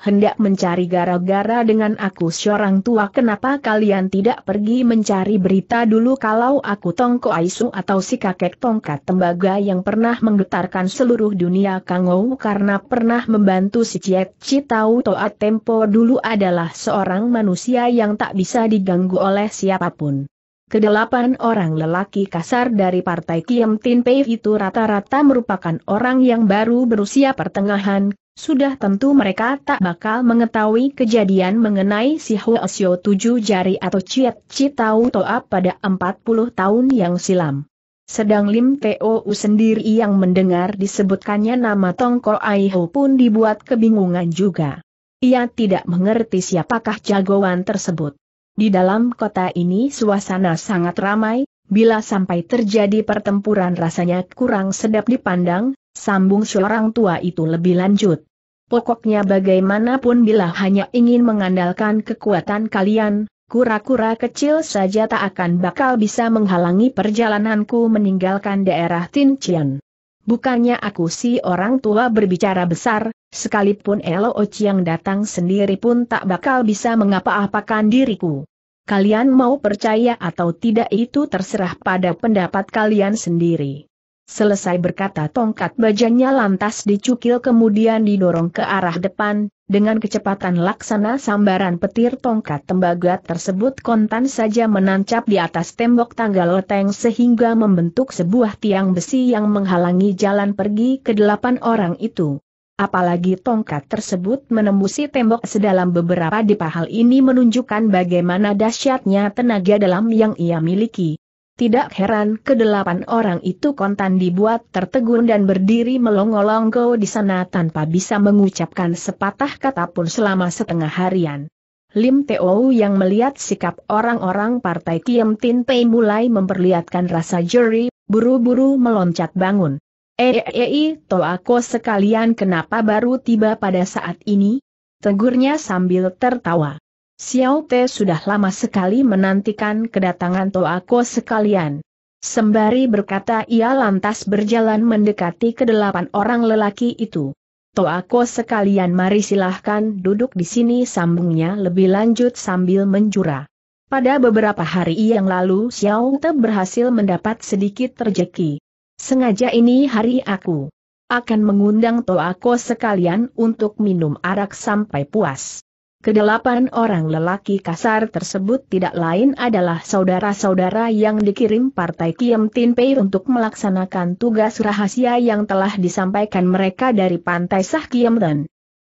hendak mencari gara-gara dengan aku seorang tua kenapa kalian tidak pergi mencari berita dulu kalau aku Tongko Aisu atau si kakek tongkat tembaga yang pernah menggetarkan seluruh dunia Kangou karena pernah membantu si Ciet Citau Toa Tempo dulu adalah seorang manusia yang tak bisa diganggu oleh siapapun. Kedelapan orang lelaki kasar dari partai Kiem Tin Pei itu rata-rata merupakan orang yang baru berusia pertengahan, sudah tentu mereka tak bakal mengetahui kejadian mengenai si Hua Xiu tujuh jari atau Ciet Citau Toa pada 40 tahun yang silam. Sedang Lim Teo sendiri yang mendengar disebutkannya nama Tongko Aiho pun dibuat kebingungan juga. Ia tidak mengerti siapakah jagoan tersebut. Di dalam kota ini suasana sangat ramai, bila sampai terjadi pertempuran rasanya kurang sedap dipandang, sambung seorang tua itu lebih lanjut. Pokoknya bagaimanapun bila hanya ingin mengandalkan kekuatan kalian, kura-kura kecil saja tak akan bakal bisa menghalangi perjalananku meninggalkan daerah Chien. Bukannya aku si orang tua berbicara besar, Sekalipun Elo yang datang sendiri pun tak bakal bisa mengapa-apakan diriku. Kalian mau percaya atau tidak itu terserah pada pendapat kalian sendiri. Selesai berkata tongkat bajanya lantas dicukil kemudian didorong ke arah depan, dengan kecepatan laksana sambaran petir tongkat tembaga tersebut kontan saja menancap di atas tembok tangga loteng sehingga membentuk sebuah tiang besi yang menghalangi jalan pergi ke delapan orang itu apalagi tongkat tersebut menembusi tembok sedalam beberapa dipahal pahal ini menunjukkan bagaimana dahsyatnya tenaga dalam yang ia miliki. Tidak heran kedelapan orang itu kontan dibuat tertegun dan berdiri melongo-longo di sana tanpa bisa mengucapkan sepatah kata pun selama setengah harian. Lim Teo yang melihat sikap orang-orang partai Tiem Tin Pei mulai memperlihatkan rasa jeri, buru-buru meloncat bangun. Eei, eh, eh, eh, toako sekalian kenapa baru tiba pada saat ini? Tegurnya sambil tertawa. Xiao Te sudah lama sekali menantikan kedatangan toako sekalian. Sembari berkata ia lantas berjalan mendekati kedelapan orang lelaki itu. Toako sekalian mari silahkan duduk di sini sambungnya lebih lanjut sambil menjura. Pada beberapa hari yang lalu Xiao Te berhasil mendapat sedikit rejeki. Sengaja ini hari aku akan mengundang Toako sekalian untuk minum arak sampai puas. Kedelapan orang lelaki kasar tersebut tidak lain adalah saudara-saudara yang dikirim Partai Kiem Tin untuk melaksanakan tugas rahasia yang telah disampaikan mereka dari Pantai Sah Kiem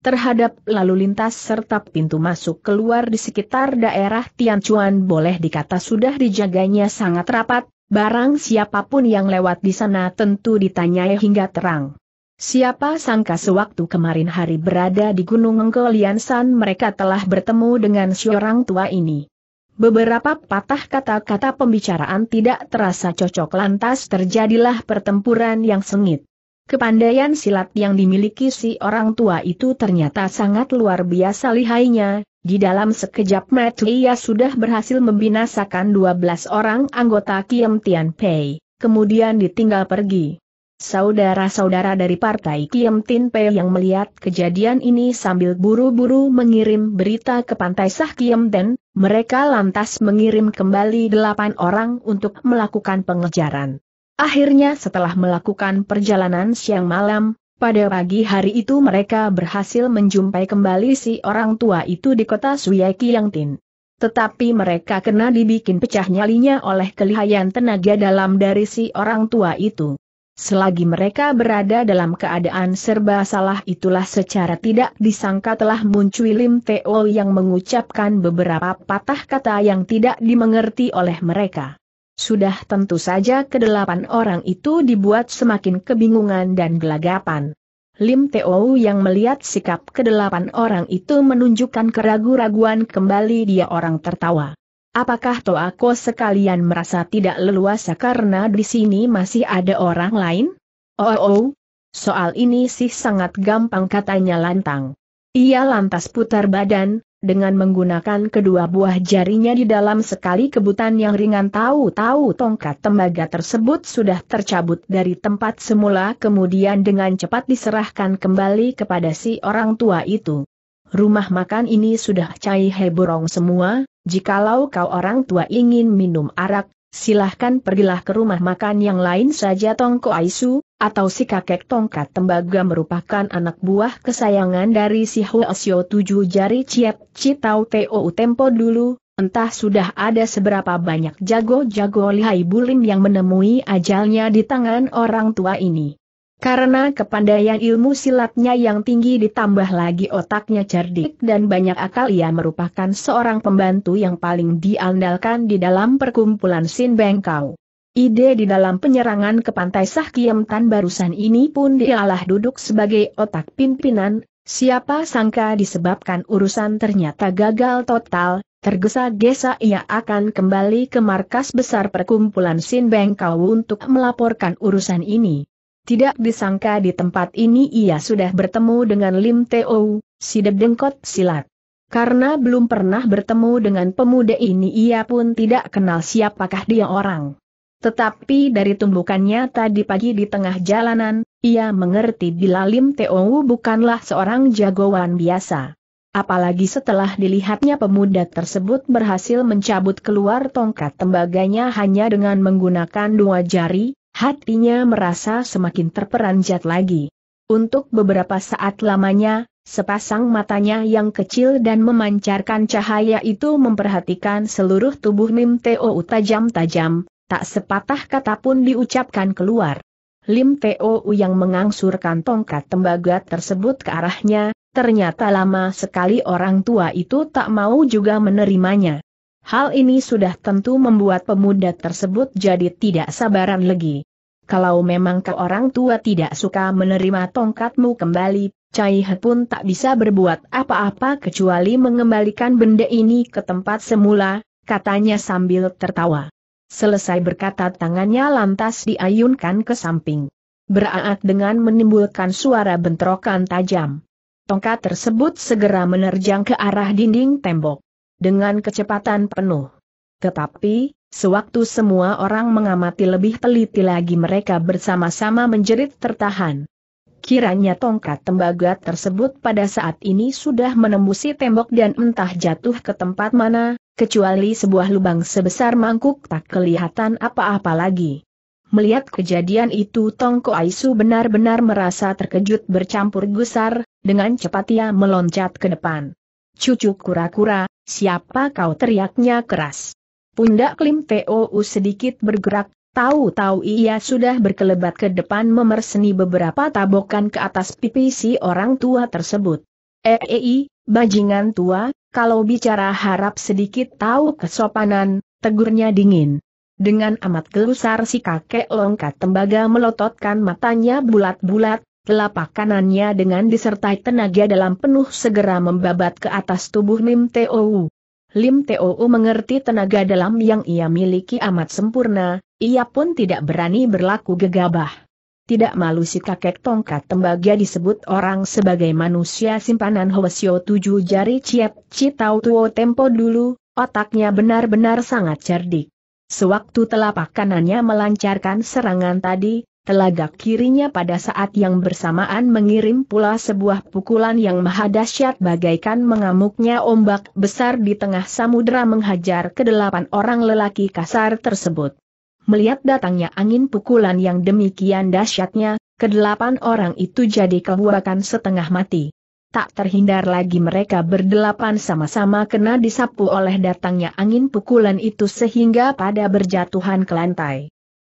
Terhadap lalu lintas serta pintu masuk keluar di sekitar daerah Tianchuan boleh dikata sudah dijaganya sangat rapat, Barang siapapun yang lewat di sana tentu ditanyai hingga terang. Siapa sangka sewaktu kemarin hari berada di Gunung Enggoliansan mereka telah bertemu dengan seorang tua ini. Beberapa patah kata-kata pembicaraan tidak terasa cocok lantas terjadilah pertempuran yang sengit. Kepandaian silat yang dimiliki si orang tua itu ternyata sangat luar biasa lihainya, di dalam sekejap mata ia sudah berhasil membinasakan 12 orang anggota Kiem Tian Pei, kemudian ditinggal pergi. Saudara-saudara dari partai Kiem Tin Pei yang melihat kejadian ini sambil buru-buru mengirim berita ke pantai Sah Kiem Ten, mereka lantas mengirim kembali delapan orang untuk melakukan pengejaran. Akhirnya setelah melakukan perjalanan siang malam, pada pagi hari itu mereka berhasil menjumpai kembali si orang tua itu di kota Suyaki yang Tin. Tetapi mereka kena dibikin pecah nyalinya oleh kelihayan tenaga dalam dari si orang tua itu. Selagi mereka berada dalam keadaan serba salah itulah secara tidak disangka telah muncul Lim Teo yang mengucapkan beberapa patah kata yang tidak dimengerti oleh mereka. Sudah tentu saja kedelapan orang itu dibuat semakin kebingungan dan gelagapan. Lim Teo yang melihat sikap kedelapan orang itu menunjukkan keraguan-raguan kembali dia orang tertawa. Apakah Toako sekalian merasa tidak leluasa karena di sini masih ada orang lain? Oh, oh, oh. soal ini sih sangat gampang katanya lantang. Ia lantas putar badan, dengan menggunakan kedua buah jarinya di dalam sekali kebutan yang ringan tahu-tahu tongkat tembaga tersebut sudah tercabut dari tempat semula kemudian dengan cepat diserahkan kembali kepada si orang tua itu. Rumah makan ini sudah cai heborong semua, jikalau kau orang tua ingin minum arak, silahkan pergilah ke rumah makan yang lain saja Tongko Aisu, atau si kakek tongkat tembaga merupakan anak buah kesayangan dari si Xiao tujuh jari Ciep Citau Teo Tempo dulu, entah sudah ada seberapa banyak jago-jago lihai bulim yang menemui ajalnya di tangan orang tua ini. Karena kepandaian ilmu silatnya yang tinggi ditambah lagi otaknya cerdik dan banyak akal ia merupakan seorang pembantu yang paling diandalkan di dalam perkumpulan Sin Bengkau. Ide di dalam penyerangan ke pantai Sahkiem Tan barusan ini pun dialah duduk sebagai otak pimpinan, siapa sangka disebabkan urusan ternyata gagal total, tergesa-gesa ia akan kembali ke markas besar perkumpulan Sin Bengkau untuk melaporkan urusan ini. Tidak disangka di tempat ini ia sudah bertemu dengan Lim Teo, si dengkot silat. Karena belum pernah bertemu dengan pemuda ini ia pun tidak kenal siapakah dia orang. Tetapi dari tumbukannya tadi pagi di tengah jalanan, ia mengerti bila Lim Teo bukanlah seorang jagoan biasa. Apalagi setelah dilihatnya pemuda tersebut berhasil mencabut keluar tongkat tembaganya hanya dengan menggunakan dua jari, hatinya merasa semakin terperanjat lagi. Untuk beberapa saat lamanya, sepasang matanya yang kecil dan memancarkan cahaya itu memperhatikan seluruh tubuh Mim Teo tajam-tajam, tak sepatah kata pun diucapkan keluar. Lim Teo yang mengangsurkan tongkat tembaga tersebut ke arahnya, ternyata lama sekali orang tua itu tak mau juga menerimanya. Hal ini sudah tentu membuat pemuda tersebut jadi tidak sabaran lagi. Kalau memang ke orang tua tidak suka menerima tongkatmu kembali, Cai He pun tak bisa berbuat apa-apa kecuali mengembalikan benda ini ke tempat semula, katanya sambil tertawa. Selesai berkata tangannya lantas diayunkan ke samping. Beraat dengan menimbulkan suara bentrokan tajam. Tongkat tersebut segera menerjang ke arah dinding tembok. Dengan kecepatan penuh. Tetapi, sewaktu semua orang mengamati lebih teliti lagi mereka bersama-sama menjerit tertahan. Kiranya tongkat tembaga tersebut pada saat ini sudah menembusi tembok dan entah jatuh ke tempat mana, kecuali sebuah lubang sebesar mangkuk tak kelihatan apa-apa lagi. Melihat kejadian itu Tongko Aisu benar-benar merasa terkejut bercampur gusar, dengan cepat ia meloncat ke depan. Cucu kura-kura, siapa kau teriaknya keras. Pundak Lim T.O.U. sedikit bergerak, tahu-tahu ia sudah berkelebat ke depan memerseni beberapa tabokan ke atas pipi si orang tua tersebut. Ei, eh, eh, bajingan tua, kalau bicara harap sedikit tahu kesopanan, tegurnya dingin. Dengan amat gelusar si kakek longkat tembaga melototkan matanya bulat-bulat, telapak kanannya dengan disertai tenaga dalam penuh segera membabat ke atas tubuh Lim Teo. Lim Teo mengerti tenaga dalam yang ia miliki amat sempurna, ia pun tidak berani berlaku gegabah tidak malu si kakek tongkat tembaga disebut orang sebagai manusia simpanan Hwasyo tujuh jari ciep citau tuo tempo dulu, otaknya benar-benar sangat cerdik. Sewaktu telapak kanannya melancarkan serangan tadi, telaga kirinya pada saat yang bersamaan mengirim pula sebuah pukulan yang maha dahsyat bagaikan mengamuknya ombak besar di tengah samudera menghajar kedelapan orang lelaki kasar tersebut. Melihat datangnya angin pukulan yang demikian dahsyatnya, kedelapan orang itu jadi kehuakan setengah mati. Tak terhindar lagi mereka berdelapan sama-sama kena disapu oleh datangnya angin pukulan itu sehingga pada berjatuhan ke lantai.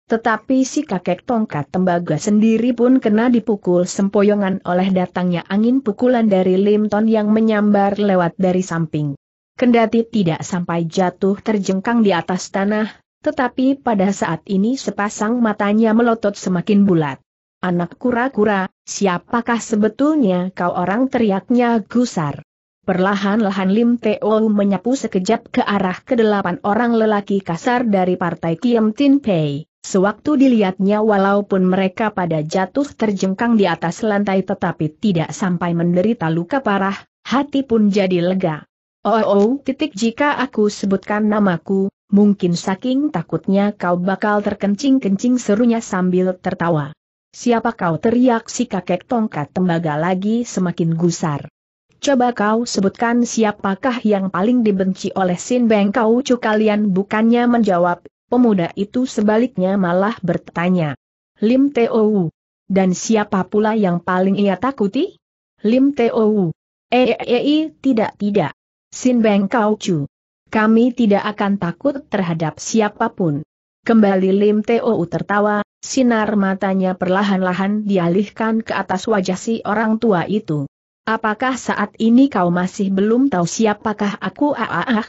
Tetapi si kakek tongkat tembaga sendiri pun kena dipukul sempoyongan oleh datangnya angin pukulan dari Limton yang menyambar lewat dari samping. Kendati tidak sampai jatuh terjengkang di atas tanah, tetapi pada saat ini sepasang matanya melotot semakin bulat. Anak kura-kura, siapakah sebetulnya kau orang teriaknya gusar? Perlahan-lahan Lim Teo menyapu sekejap ke arah kedelapan orang lelaki kasar dari partai Kiem Tin Pei. Sewaktu dilihatnya walaupun mereka pada jatuh terjengkang di atas lantai tetapi tidak sampai menderita luka parah, hati pun jadi lega. Oh, oh, oh titik jika aku sebutkan namaku, Mungkin saking takutnya kau bakal terkencing-kencing serunya sambil tertawa. Siapa kau teriak si kakek tongkat tembaga lagi semakin gusar. Coba kau sebutkan siapakah yang paling dibenci oleh Sin Beng kau cu kalian bukannya menjawab, pemuda itu sebaliknya malah bertanya. Lim Teo Dan siapa pula yang paling ia takuti? Lim Teo Eee, e, e, tidak tidak. Sin Beng Kau cu. Kami tidak akan takut terhadap siapapun. Kembali Lim Teo tertawa, sinar matanya perlahan-lahan dialihkan ke atas wajah si orang tua itu. Apakah saat ini kau masih belum tahu siapakah aku ah?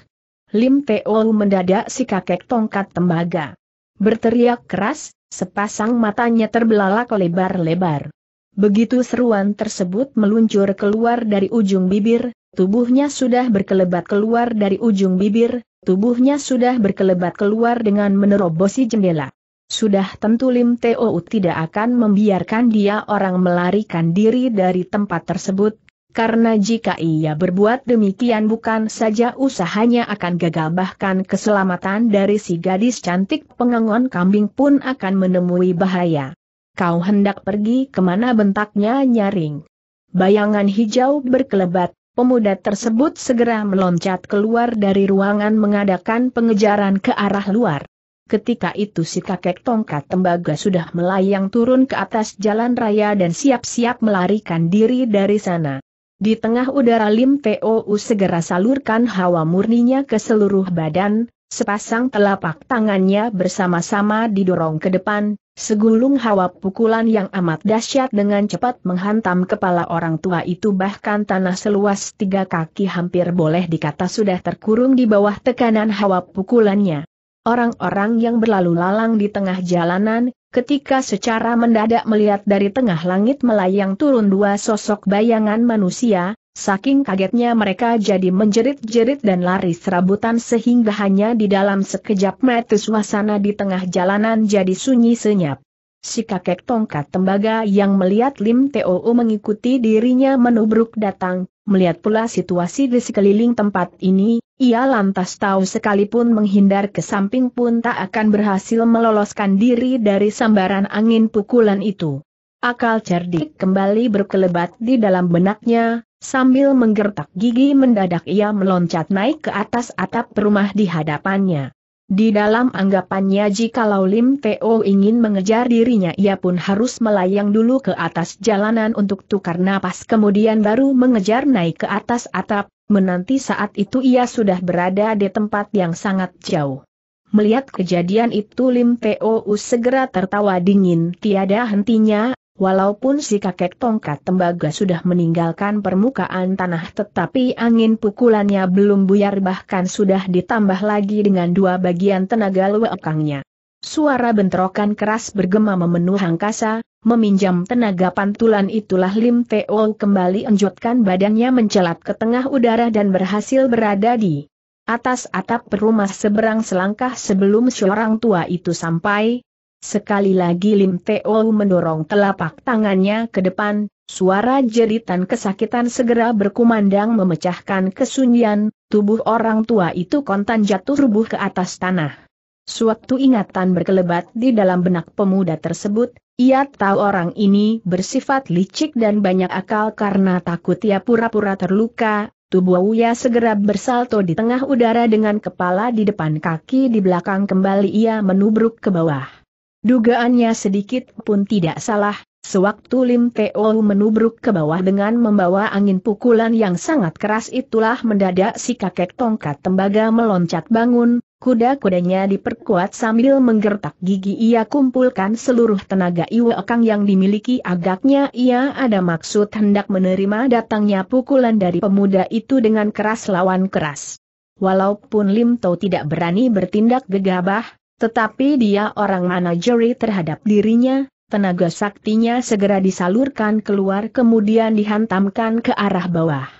Lim Teo mendadak si kakek tongkat tembaga. Berteriak keras, sepasang matanya terbelalak lebar-lebar. Begitu seruan tersebut meluncur keluar dari ujung bibir, Tubuhnya sudah berkelebat keluar dari ujung bibir, tubuhnya sudah berkelebat keluar dengan menerobosi jendela. Sudah tentu Lim Teo tidak akan membiarkan dia orang melarikan diri dari tempat tersebut, karena jika ia berbuat demikian bukan saja usahanya akan gagal bahkan keselamatan dari si gadis cantik pengangon kambing pun akan menemui bahaya. Kau hendak pergi kemana bentaknya nyaring. Bayangan hijau berkelebat, Pemuda tersebut segera meloncat keluar dari ruangan mengadakan pengejaran ke arah luar. Ketika itu si kakek tongkat tembaga sudah melayang turun ke atas jalan raya dan siap-siap melarikan diri dari sana. Di tengah udara Lim Pou segera salurkan hawa murninya ke seluruh badan, sepasang telapak tangannya bersama-sama didorong ke depan, Segulung hawa pukulan yang amat dahsyat dengan cepat menghantam kepala orang tua itu bahkan tanah seluas tiga kaki hampir boleh dikata sudah terkurung di bawah tekanan hawa pukulannya. Orang-orang yang berlalu lalang di tengah jalanan, ketika secara mendadak melihat dari tengah langit melayang turun dua sosok bayangan manusia, Saking kagetnya mereka jadi menjerit-jerit dan lari serabutan sehingga hanya di dalam sekejap mata suasana di tengah jalanan jadi sunyi senyap. Si kakek tongkat tembaga yang melihat Lim Teo mengikuti dirinya menubruk datang, melihat pula situasi di sekeliling tempat ini, ia lantas tahu sekalipun menghindar ke samping pun tak akan berhasil meloloskan diri dari sambaran angin pukulan itu. Akal cerdik kembali berkelebat di dalam benaknya, Sambil menggertak gigi mendadak ia meloncat naik ke atas atap rumah di hadapannya. Di dalam anggapannya jika jikalau Lim Teo ingin mengejar dirinya ia pun harus melayang dulu ke atas jalanan untuk tukar napas kemudian baru mengejar naik ke atas atap, menanti saat itu ia sudah berada di tempat yang sangat jauh. Melihat kejadian itu Lim Teo segera tertawa dingin tiada hentinya, Walaupun si kakek tongkat tembaga sudah meninggalkan permukaan tanah tetapi angin pukulannya belum buyar bahkan sudah ditambah lagi dengan dua bagian tenaga luekangnya. Suara bentrokan keras bergema memenuhi angkasa, meminjam tenaga pantulan itulah Lim Teo kembali enjutkan badannya mencelat ke tengah udara dan berhasil berada di atas atap rumah seberang selangkah sebelum seorang tua itu sampai, Sekali lagi Lim Teo mendorong telapak tangannya ke depan, suara jeritan kesakitan segera berkumandang memecahkan kesunyian, tubuh orang tua itu kontan jatuh rubuh ke atas tanah. Suatu ingatan berkelebat di dalam benak pemuda tersebut, ia tahu orang ini bersifat licik dan banyak akal karena takut ia pura-pura terluka, Tubuh Uya segera bersalto di tengah udara dengan kepala di depan kaki di belakang kembali ia menubruk ke bawah. Dugaannya sedikit pun tidak salah, sewaktu Lim Teo menubruk ke bawah dengan membawa angin pukulan yang sangat keras itulah mendadak si kakek tongkat tembaga meloncat bangun, kuda-kudanya diperkuat sambil menggertak gigi ia kumpulkan seluruh tenaga iwekang yang dimiliki agaknya ia ada maksud hendak menerima datangnya pukulan dari pemuda itu dengan keras lawan keras. Walaupun Lim Teo tidak berani bertindak gegabah, tetapi dia orang manajeri terhadap dirinya, tenaga saktinya segera disalurkan keluar kemudian dihantamkan ke arah bawah.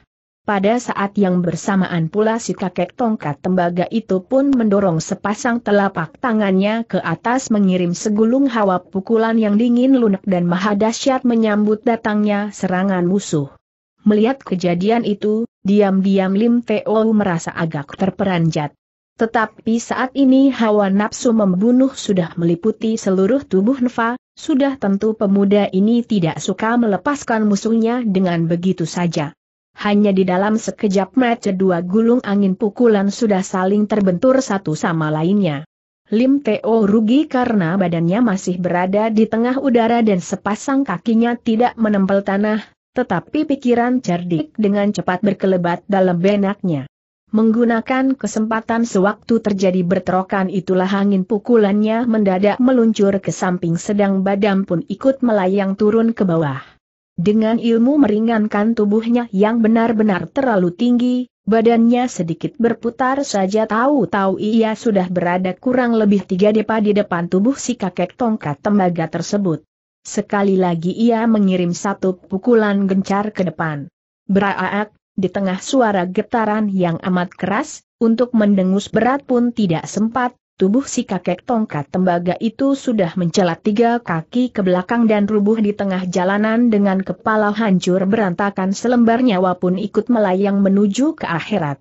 Pada saat yang bersamaan pula si kakek tongkat tembaga itu pun mendorong sepasang telapak tangannya ke atas mengirim segulung hawa pukulan yang dingin lunak dan maha dahsyat menyambut datangnya serangan musuh. Melihat kejadian itu, diam-diam Lim Teo merasa agak terperanjat. Tetapi saat ini hawa nafsu membunuh sudah meliputi seluruh tubuh Neva, sudah tentu pemuda ini tidak suka melepaskan musuhnya dengan begitu saja. Hanya di dalam sekejap mata dua gulung angin pukulan sudah saling terbentur satu sama lainnya. Lim Teo rugi karena badannya masih berada di tengah udara dan sepasang kakinya tidak menempel tanah, tetapi pikiran cerdik dengan cepat berkelebat dalam benaknya. Menggunakan kesempatan sewaktu terjadi bertrokan itulah angin pukulannya mendadak meluncur ke samping sedang badam pun ikut melayang turun ke bawah. Dengan ilmu meringankan tubuhnya yang benar-benar terlalu tinggi, badannya sedikit berputar saja tahu-tahu ia sudah berada kurang lebih tiga depa di depan tubuh si kakek tongkat tembaga tersebut. Sekali lagi ia mengirim satu pukulan gencar ke depan. Beraak, di tengah suara getaran yang amat keras, untuk mendengus berat pun tidak sempat, tubuh si kakek tongkat tembaga itu sudah mencelat tiga kaki ke belakang dan rubuh di tengah jalanan dengan kepala hancur berantakan selembar nyawa pun ikut melayang menuju ke akhirat.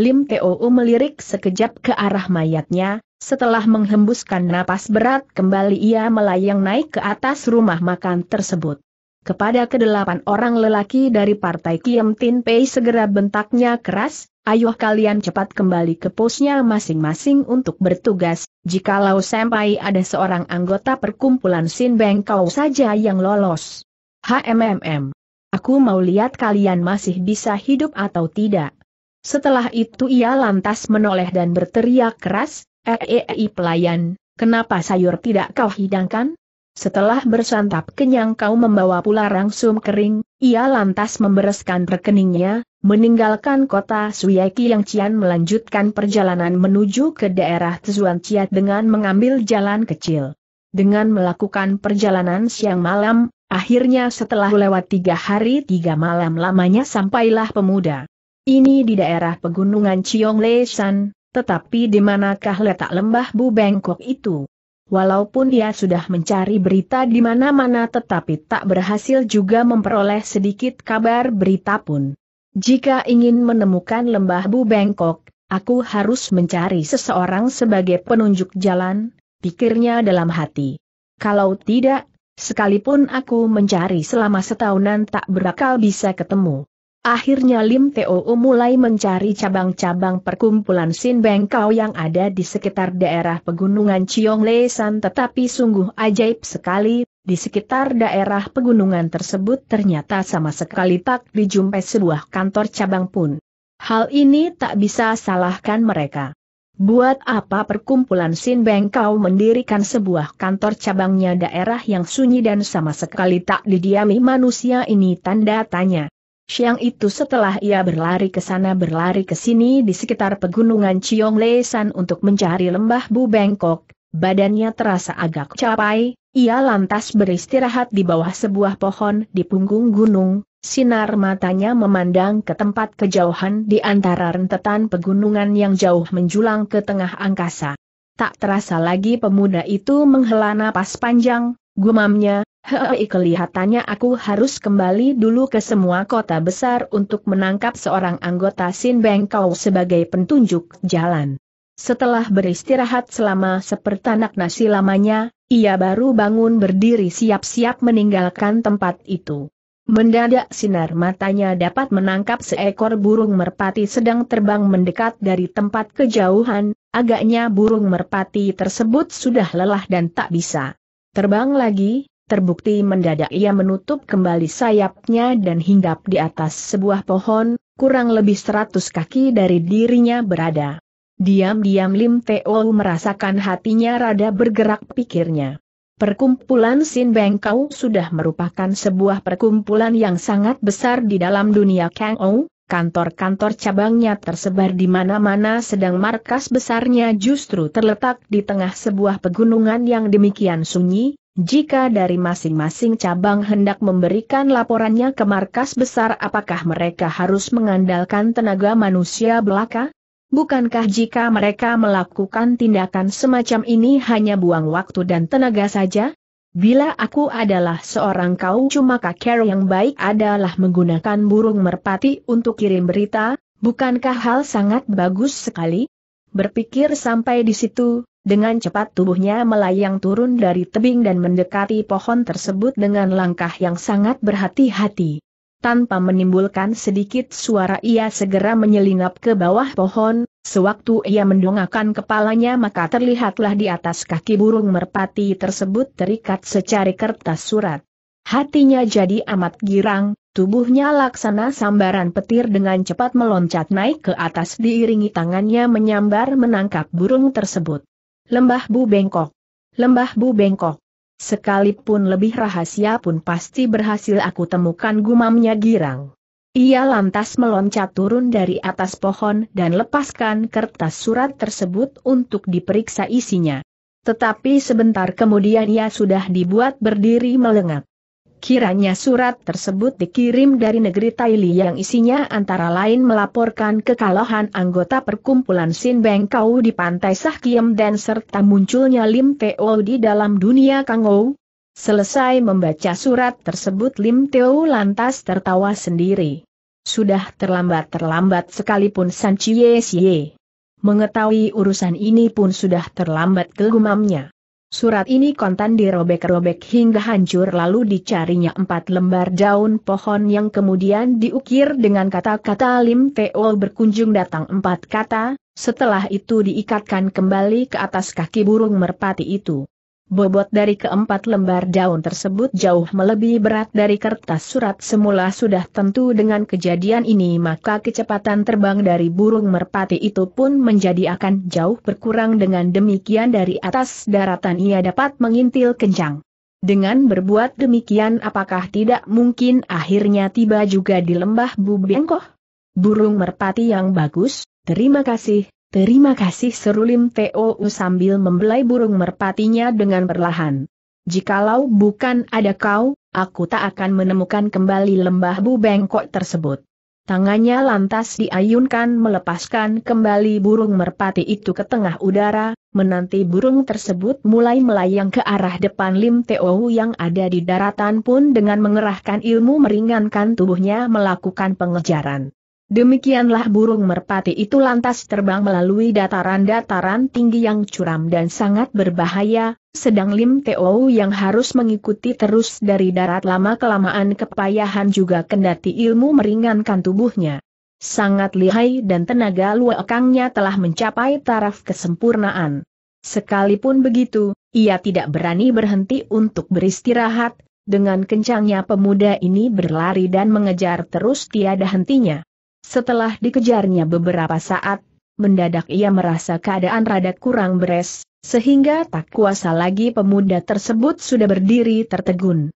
Lim Teo melirik sekejap ke arah mayatnya, setelah menghembuskan napas berat kembali ia melayang naik ke atas rumah makan tersebut. Kepada kedelapan orang lelaki dari partai Kiem Tin Pei segera bentaknya keras, ayo kalian cepat kembali ke posnya masing-masing untuk bertugas, jikalau sampai ada seorang anggota perkumpulan Sin Beng Kau saja yang lolos. HMMM. Aku mau lihat kalian masih bisa hidup atau tidak. Setelah itu ia lantas menoleh dan berteriak keras, Eei eh, -e eh, -e eh, pelayan, kenapa sayur tidak kau hidangkan? Setelah bersantap kenyang kau membawa pula rangsum kering, ia lantas membereskan rekeningnya, meninggalkan kota Suyaki yang Cian melanjutkan perjalanan menuju ke daerah Tzuan Ciat dengan mengambil jalan kecil. Dengan melakukan perjalanan siang malam, akhirnya setelah lewat tiga hari tiga malam lamanya sampailah pemuda. Ini di daerah pegunungan Chiong San, tetapi di manakah letak lembah Bu Bengkok itu? Walaupun dia sudah mencari berita di mana-mana tetapi tak berhasil juga memperoleh sedikit kabar berita pun. Jika ingin menemukan lembah Bu Bangkok, aku harus mencari seseorang sebagai penunjuk jalan, pikirnya dalam hati. Kalau tidak, sekalipun aku mencari selama setahunan tak berakal bisa ketemu. Akhirnya Lim Teo mulai mencari cabang-cabang perkumpulan Sin Bengkau yang ada di sekitar daerah pegunungan Chiong Lesan tetapi sungguh ajaib sekali, di sekitar daerah pegunungan tersebut ternyata sama sekali tak dijumpai sebuah kantor cabang pun. Hal ini tak bisa salahkan mereka. Buat apa perkumpulan Sin Bengkau mendirikan sebuah kantor cabangnya daerah yang sunyi dan sama sekali tak didiami manusia ini tanda tanya. Siang itu setelah ia berlari ke sana berlari ke sini di sekitar pegunungan Chiong Lesan untuk mencari lembah Bu Bangkok, badannya terasa agak capai, ia lantas beristirahat di bawah sebuah pohon di punggung gunung, sinar matanya memandang ke tempat kejauhan di antara rentetan pegunungan yang jauh menjulang ke tengah angkasa. Tak terasa lagi pemuda itu menghela napas panjang, Gumamnya, hei kelihatannya aku harus kembali dulu ke semua kota besar untuk menangkap seorang anggota Sin Bengkau sebagai petunjuk jalan. Setelah beristirahat selama sepertanak nasi lamanya, ia baru bangun berdiri siap-siap meninggalkan tempat itu. Mendadak sinar matanya dapat menangkap seekor burung merpati sedang terbang mendekat dari tempat kejauhan, agaknya burung merpati tersebut sudah lelah dan tak bisa Terbang lagi, terbukti mendadak ia menutup kembali sayapnya dan hinggap di atas sebuah pohon, kurang lebih seratus kaki dari dirinya berada. Diam-diam Lim Teo merasakan hatinya rada bergerak pikirnya. Perkumpulan Sin Beng Kau sudah merupakan sebuah perkumpulan yang sangat besar di dalam dunia Kang Ou, Kantor-kantor cabangnya tersebar di mana-mana sedang markas besarnya justru terletak di tengah sebuah pegunungan yang demikian sunyi, jika dari masing-masing cabang hendak memberikan laporannya ke markas besar apakah mereka harus mengandalkan tenaga manusia belaka? Bukankah jika mereka melakukan tindakan semacam ini hanya buang waktu dan tenaga saja? Bila aku adalah seorang kau cuma kakek yang baik adalah menggunakan burung merpati untuk kirim berita, bukankah hal sangat bagus sekali? Berpikir sampai di situ, dengan cepat tubuhnya melayang turun dari tebing dan mendekati pohon tersebut dengan langkah yang sangat berhati-hati. Tanpa menimbulkan sedikit suara ia segera menyelinap ke bawah pohon, Sewaktu ia mendongakkan kepalanya maka terlihatlah di atas kaki burung merpati tersebut terikat secari kertas surat. Hatinya jadi amat girang, tubuhnya laksana sambaran petir dengan cepat meloncat naik ke atas diiringi tangannya menyambar menangkap burung tersebut. Lembah Bu Bengkok. Lembah Bu Bengkok. Sekalipun lebih rahasia pun pasti berhasil aku temukan gumamnya girang. Ia lantas meloncat turun dari atas pohon dan lepaskan kertas surat tersebut untuk diperiksa isinya. Tetapi sebentar kemudian ia sudah dibuat berdiri melengak. Kiranya surat tersebut dikirim dari negeri Taili yang isinya antara lain melaporkan kekalahan anggota perkumpulan Sin Bengkau di Pantai Sahkiem dan serta munculnya Lim Teo di dalam dunia Kangou, Selesai membaca surat tersebut Lim Teo lantas tertawa sendiri. Sudah terlambat-terlambat sekalipun San Chie Xie. Mengetahui urusan ini pun sudah terlambat kegumamnya. Surat ini kontan dirobek-robek hingga hancur lalu dicarinya empat lembar daun pohon yang kemudian diukir dengan kata-kata Lim Teo berkunjung datang empat kata, setelah itu diikatkan kembali ke atas kaki burung merpati itu. Bobot dari keempat lembar daun tersebut jauh melebihi berat dari kertas surat semula sudah tentu dengan kejadian ini maka kecepatan terbang dari burung merpati itu pun menjadi akan jauh berkurang dengan demikian dari atas daratan ia dapat mengintil kencang. Dengan berbuat demikian apakah tidak mungkin akhirnya tiba juga di lembah Bubengkoh? Burung merpati yang bagus, terima kasih, Terima kasih seru Lim Teo sambil membelai burung merpatinya dengan perlahan. Jikalau bukan ada kau, aku tak akan menemukan kembali lembah bu bengkok tersebut. Tangannya lantas diayunkan melepaskan kembali burung merpati itu ke tengah udara, menanti burung tersebut mulai melayang ke arah depan Lim Teo yang ada di daratan pun dengan mengerahkan ilmu meringankan tubuhnya melakukan pengejaran. Demikianlah burung merpati itu lantas terbang melalui dataran-dataran tinggi yang curam dan sangat berbahaya, sedang Lim Teo yang harus mengikuti terus dari darat lama-kelamaan kepayahan juga kendati ilmu meringankan tubuhnya. Sangat lihai dan tenaga luakangnya telah mencapai taraf kesempurnaan. Sekalipun begitu, ia tidak berani berhenti untuk beristirahat, dengan kencangnya pemuda ini berlari dan mengejar terus tiada hentinya. Setelah dikejarnya beberapa saat, mendadak ia merasa keadaan rada kurang beres, sehingga tak kuasa lagi pemuda tersebut sudah berdiri tertegun.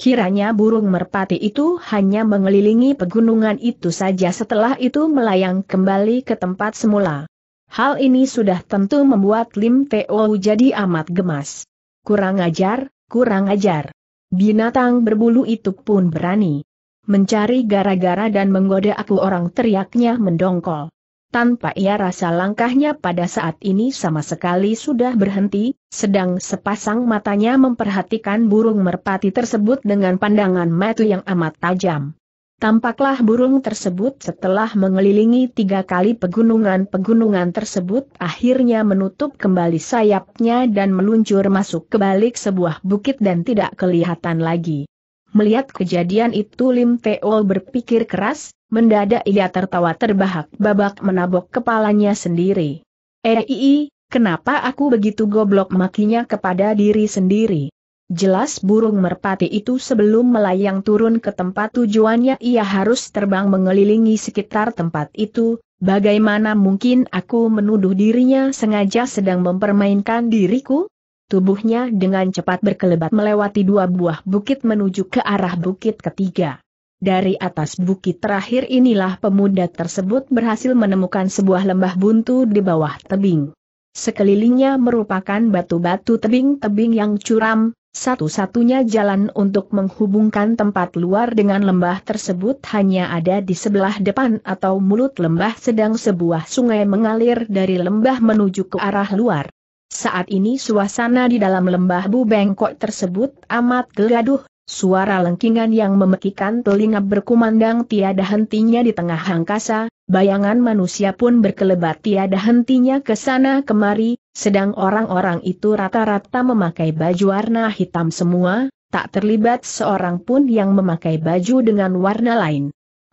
Kiranya burung merpati itu hanya mengelilingi pegunungan itu saja setelah itu melayang kembali ke tempat semula. Hal ini sudah tentu membuat Lim Teo jadi amat gemas. Kurang ajar, kurang ajar. Binatang berbulu itu pun berani. Mencari gara-gara dan menggoda aku orang teriaknya mendongkol. Tanpa ia rasa langkahnya pada saat ini sama sekali sudah berhenti, sedang sepasang matanya memperhatikan burung merpati tersebut dengan pandangan mata yang amat tajam. Tampaklah burung tersebut setelah mengelilingi tiga kali pegunungan-pegunungan tersebut akhirnya menutup kembali sayapnya dan meluncur masuk ke balik sebuah bukit dan tidak kelihatan lagi. Melihat kejadian itu Lim Teo berpikir keras, mendadak ia tertawa terbahak babak menabok kepalanya sendiri. Ei, eh, kenapa aku begitu goblok makinya kepada diri sendiri? Jelas burung merpati itu sebelum melayang turun ke tempat tujuannya ia harus terbang mengelilingi sekitar tempat itu, bagaimana mungkin aku menuduh dirinya sengaja sedang mempermainkan diriku? Tubuhnya dengan cepat berkelebat melewati dua buah bukit menuju ke arah bukit ketiga. Dari atas bukit terakhir inilah pemuda tersebut berhasil menemukan sebuah lembah buntu di bawah tebing. Sekelilingnya merupakan batu-batu tebing-tebing yang curam, satu-satunya jalan untuk menghubungkan tempat luar dengan lembah tersebut hanya ada di sebelah depan atau mulut lembah sedang sebuah sungai mengalir dari lembah menuju ke arah luar. Saat ini suasana di dalam lembah Bu Bengkok tersebut amat geladuh, suara lengkingan yang memekikan telinga berkumandang tiada hentinya di tengah angkasa, bayangan manusia pun berkelebat tiada hentinya ke sana kemari, sedang orang-orang itu rata-rata memakai baju warna hitam semua, tak terlibat seorang pun yang memakai baju dengan warna lain.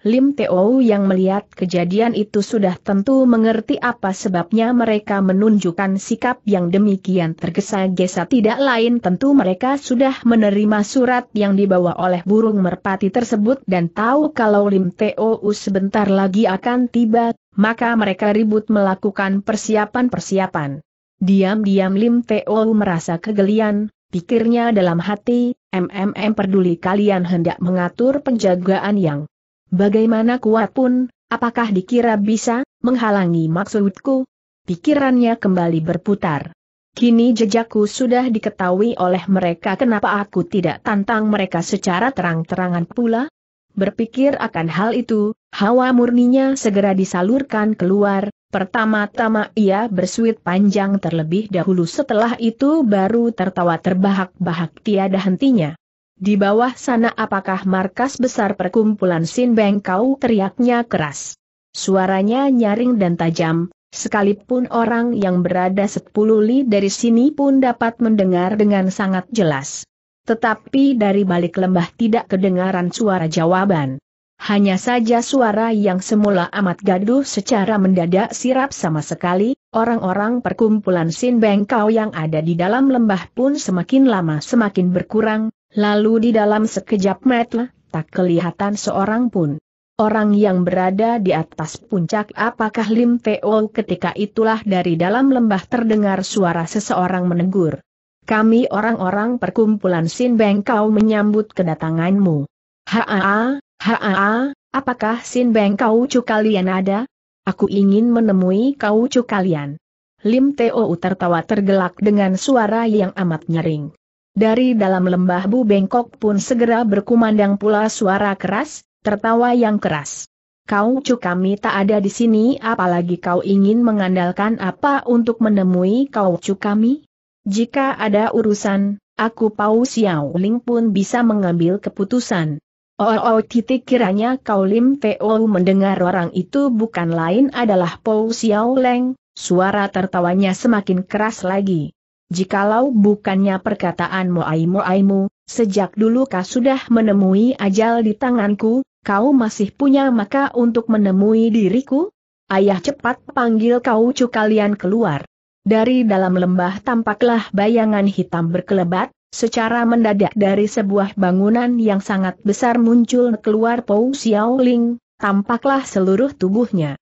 Lim Teo yang melihat kejadian itu sudah tentu mengerti apa sebabnya mereka menunjukkan sikap yang demikian tergesa-gesa tidak lain tentu mereka sudah menerima surat yang dibawa oleh burung merpati tersebut dan tahu kalau Lim Teo sebentar lagi akan tiba, maka mereka ribut melakukan persiapan-persiapan. Diam-diam Lim Teo merasa kegelian, pikirnya dalam hati, MMM peduli kalian hendak mengatur penjagaan yang Bagaimana kuat pun, apakah dikira bisa menghalangi maksudku? Pikirannya kembali berputar. Kini jejakku sudah diketahui oleh mereka kenapa aku tidak tantang mereka secara terang-terangan pula? Berpikir akan hal itu, hawa murninya segera disalurkan keluar, pertama-tama ia bersuit panjang terlebih dahulu setelah itu baru tertawa terbahak-bahak tiada hentinya. Di bawah sana apakah markas besar perkumpulan Sin Beng kau teriaknya keras. Suaranya nyaring dan tajam, sekalipun orang yang berada sepuluh li dari sini pun dapat mendengar dengan sangat jelas. Tetapi dari balik lembah tidak kedengaran suara jawaban. Hanya saja suara yang semula amat gaduh secara mendadak sirap sama sekali, orang-orang perkumpulan Sin Bengkau yang ada di dalam lembah pun semakin lama semakin berkurang, Lalu di dalam sekejap mata, tak kelihatan seorang pun. Orang yang berada di atas puncak apakah Lim Teo ketika itulah dari dalam lembah terdengar suara seseorang menegur. Kami orang-orang perkumpulan Sin Beng kau menyambut kedatanganmu. Haa, haa, apakah Sin Beng kau cu kalian ada? Aku ingin menemui kau cu kalian. Lim Teo tertawa tergelak dengan suara yang amat nyaring. Dari dalam lembah Bu Bengkok pun segera berkumandang pula suara keras, tertawa yang keras. Kau cu kami tak ada di sini apalagi kau ingin mengandalkan apa untuk menemui kau cu kami? Jika ada urusan, aku Pau Xiao Ling pun bisa mengambil keputusan. Oh, oh, titik kiranya kau Lim Teo mendengar orang itu bukan lain adalah Pau Xiao Leng, suara tertawanya semakin keras lagi jikalau bukannya perkataan Moai-Moaimu, sejak dulu kau sudah menemui ajal di tanganku, kau masih punya maka untuk menemui diriku? Ayah cepat panggil kau cu kalian keluar. Dari dalam lembah tampaklah bayangan hitam berkelebat, secara mendadak dari sebuah bangunan yang sangat besar muncul keluar Pou Xiaoling, tampaklah seluruh tubuhnya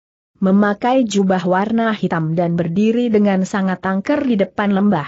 memakai jubah warna hitam dan berdiri dengan sangat tangker di depan lembah.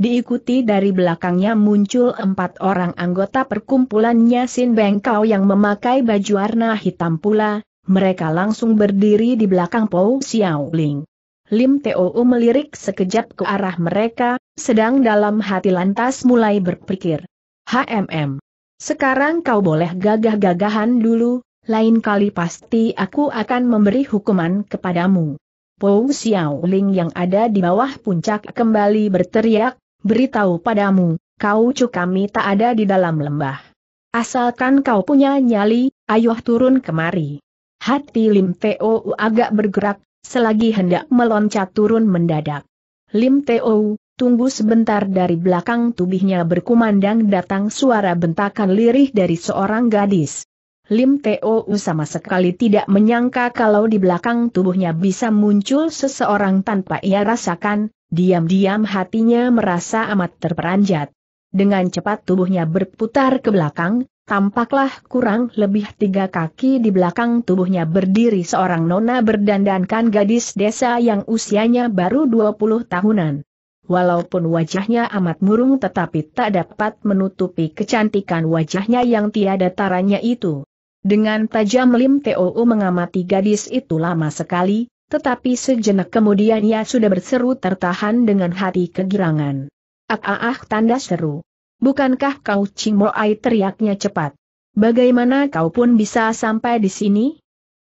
Diikuti dari belakangnya muncul empat orang anggota perkumpulan Sin Bengkau yang memakai baju warna hitam pula, mereka langsung berdiri di belakang Pou Xiaoling. Lim Teo melirik sekejap ke arah mereka, sedang dalam hati lantas mulai berpikir. HMM. Sekarang kau boleh gagah-gagahan dulu, lain kali pasti aku akan memberi hukuman kepadamu. Pou Xiao Ling yang ada di bawah puncak kembali berteriak, beritahu padamu, kau kami tak ada di dalam lembah. Asalkan kau punya nyali, ayo turun kemari. Hati Lim Teo agak bergerak, selagi hendak meloncat turun mendadak. Lim Teo, tunggu sebentar dari belakang tubuhnya berkumandang datang suara bentakan lirih dari seorang gadis. Lim Teo sama sekali tidak menyangka kalau di belakang tubuhnya bisa muncul seseorang tanpa ia rasakan, diam-diam hatinya merasa amat terperanjat. Dengan cepat tubuhnya berputar ke belakang, tampaklah kurang lebih tiga kaki di belakang tubuhnya berdiri seorang nona berdandankan gadis desa yang usianya baru 20 tahunan. Walaupun wajahnya amat murung tetapi tak dapat menutupi kecantikan wajahnya yang tiada taranya itu. Dengan tajam Lim T.O.U mengamati gadis itu lama sekali, tetapi sejenak kemudian ia sudah berseru tertahan dengan hati kegirangan. Ah ah ah tanda seru. Bukankah kau Cimoai teriaknya cepat. Bagaimana kau pun bisa sampai di sini?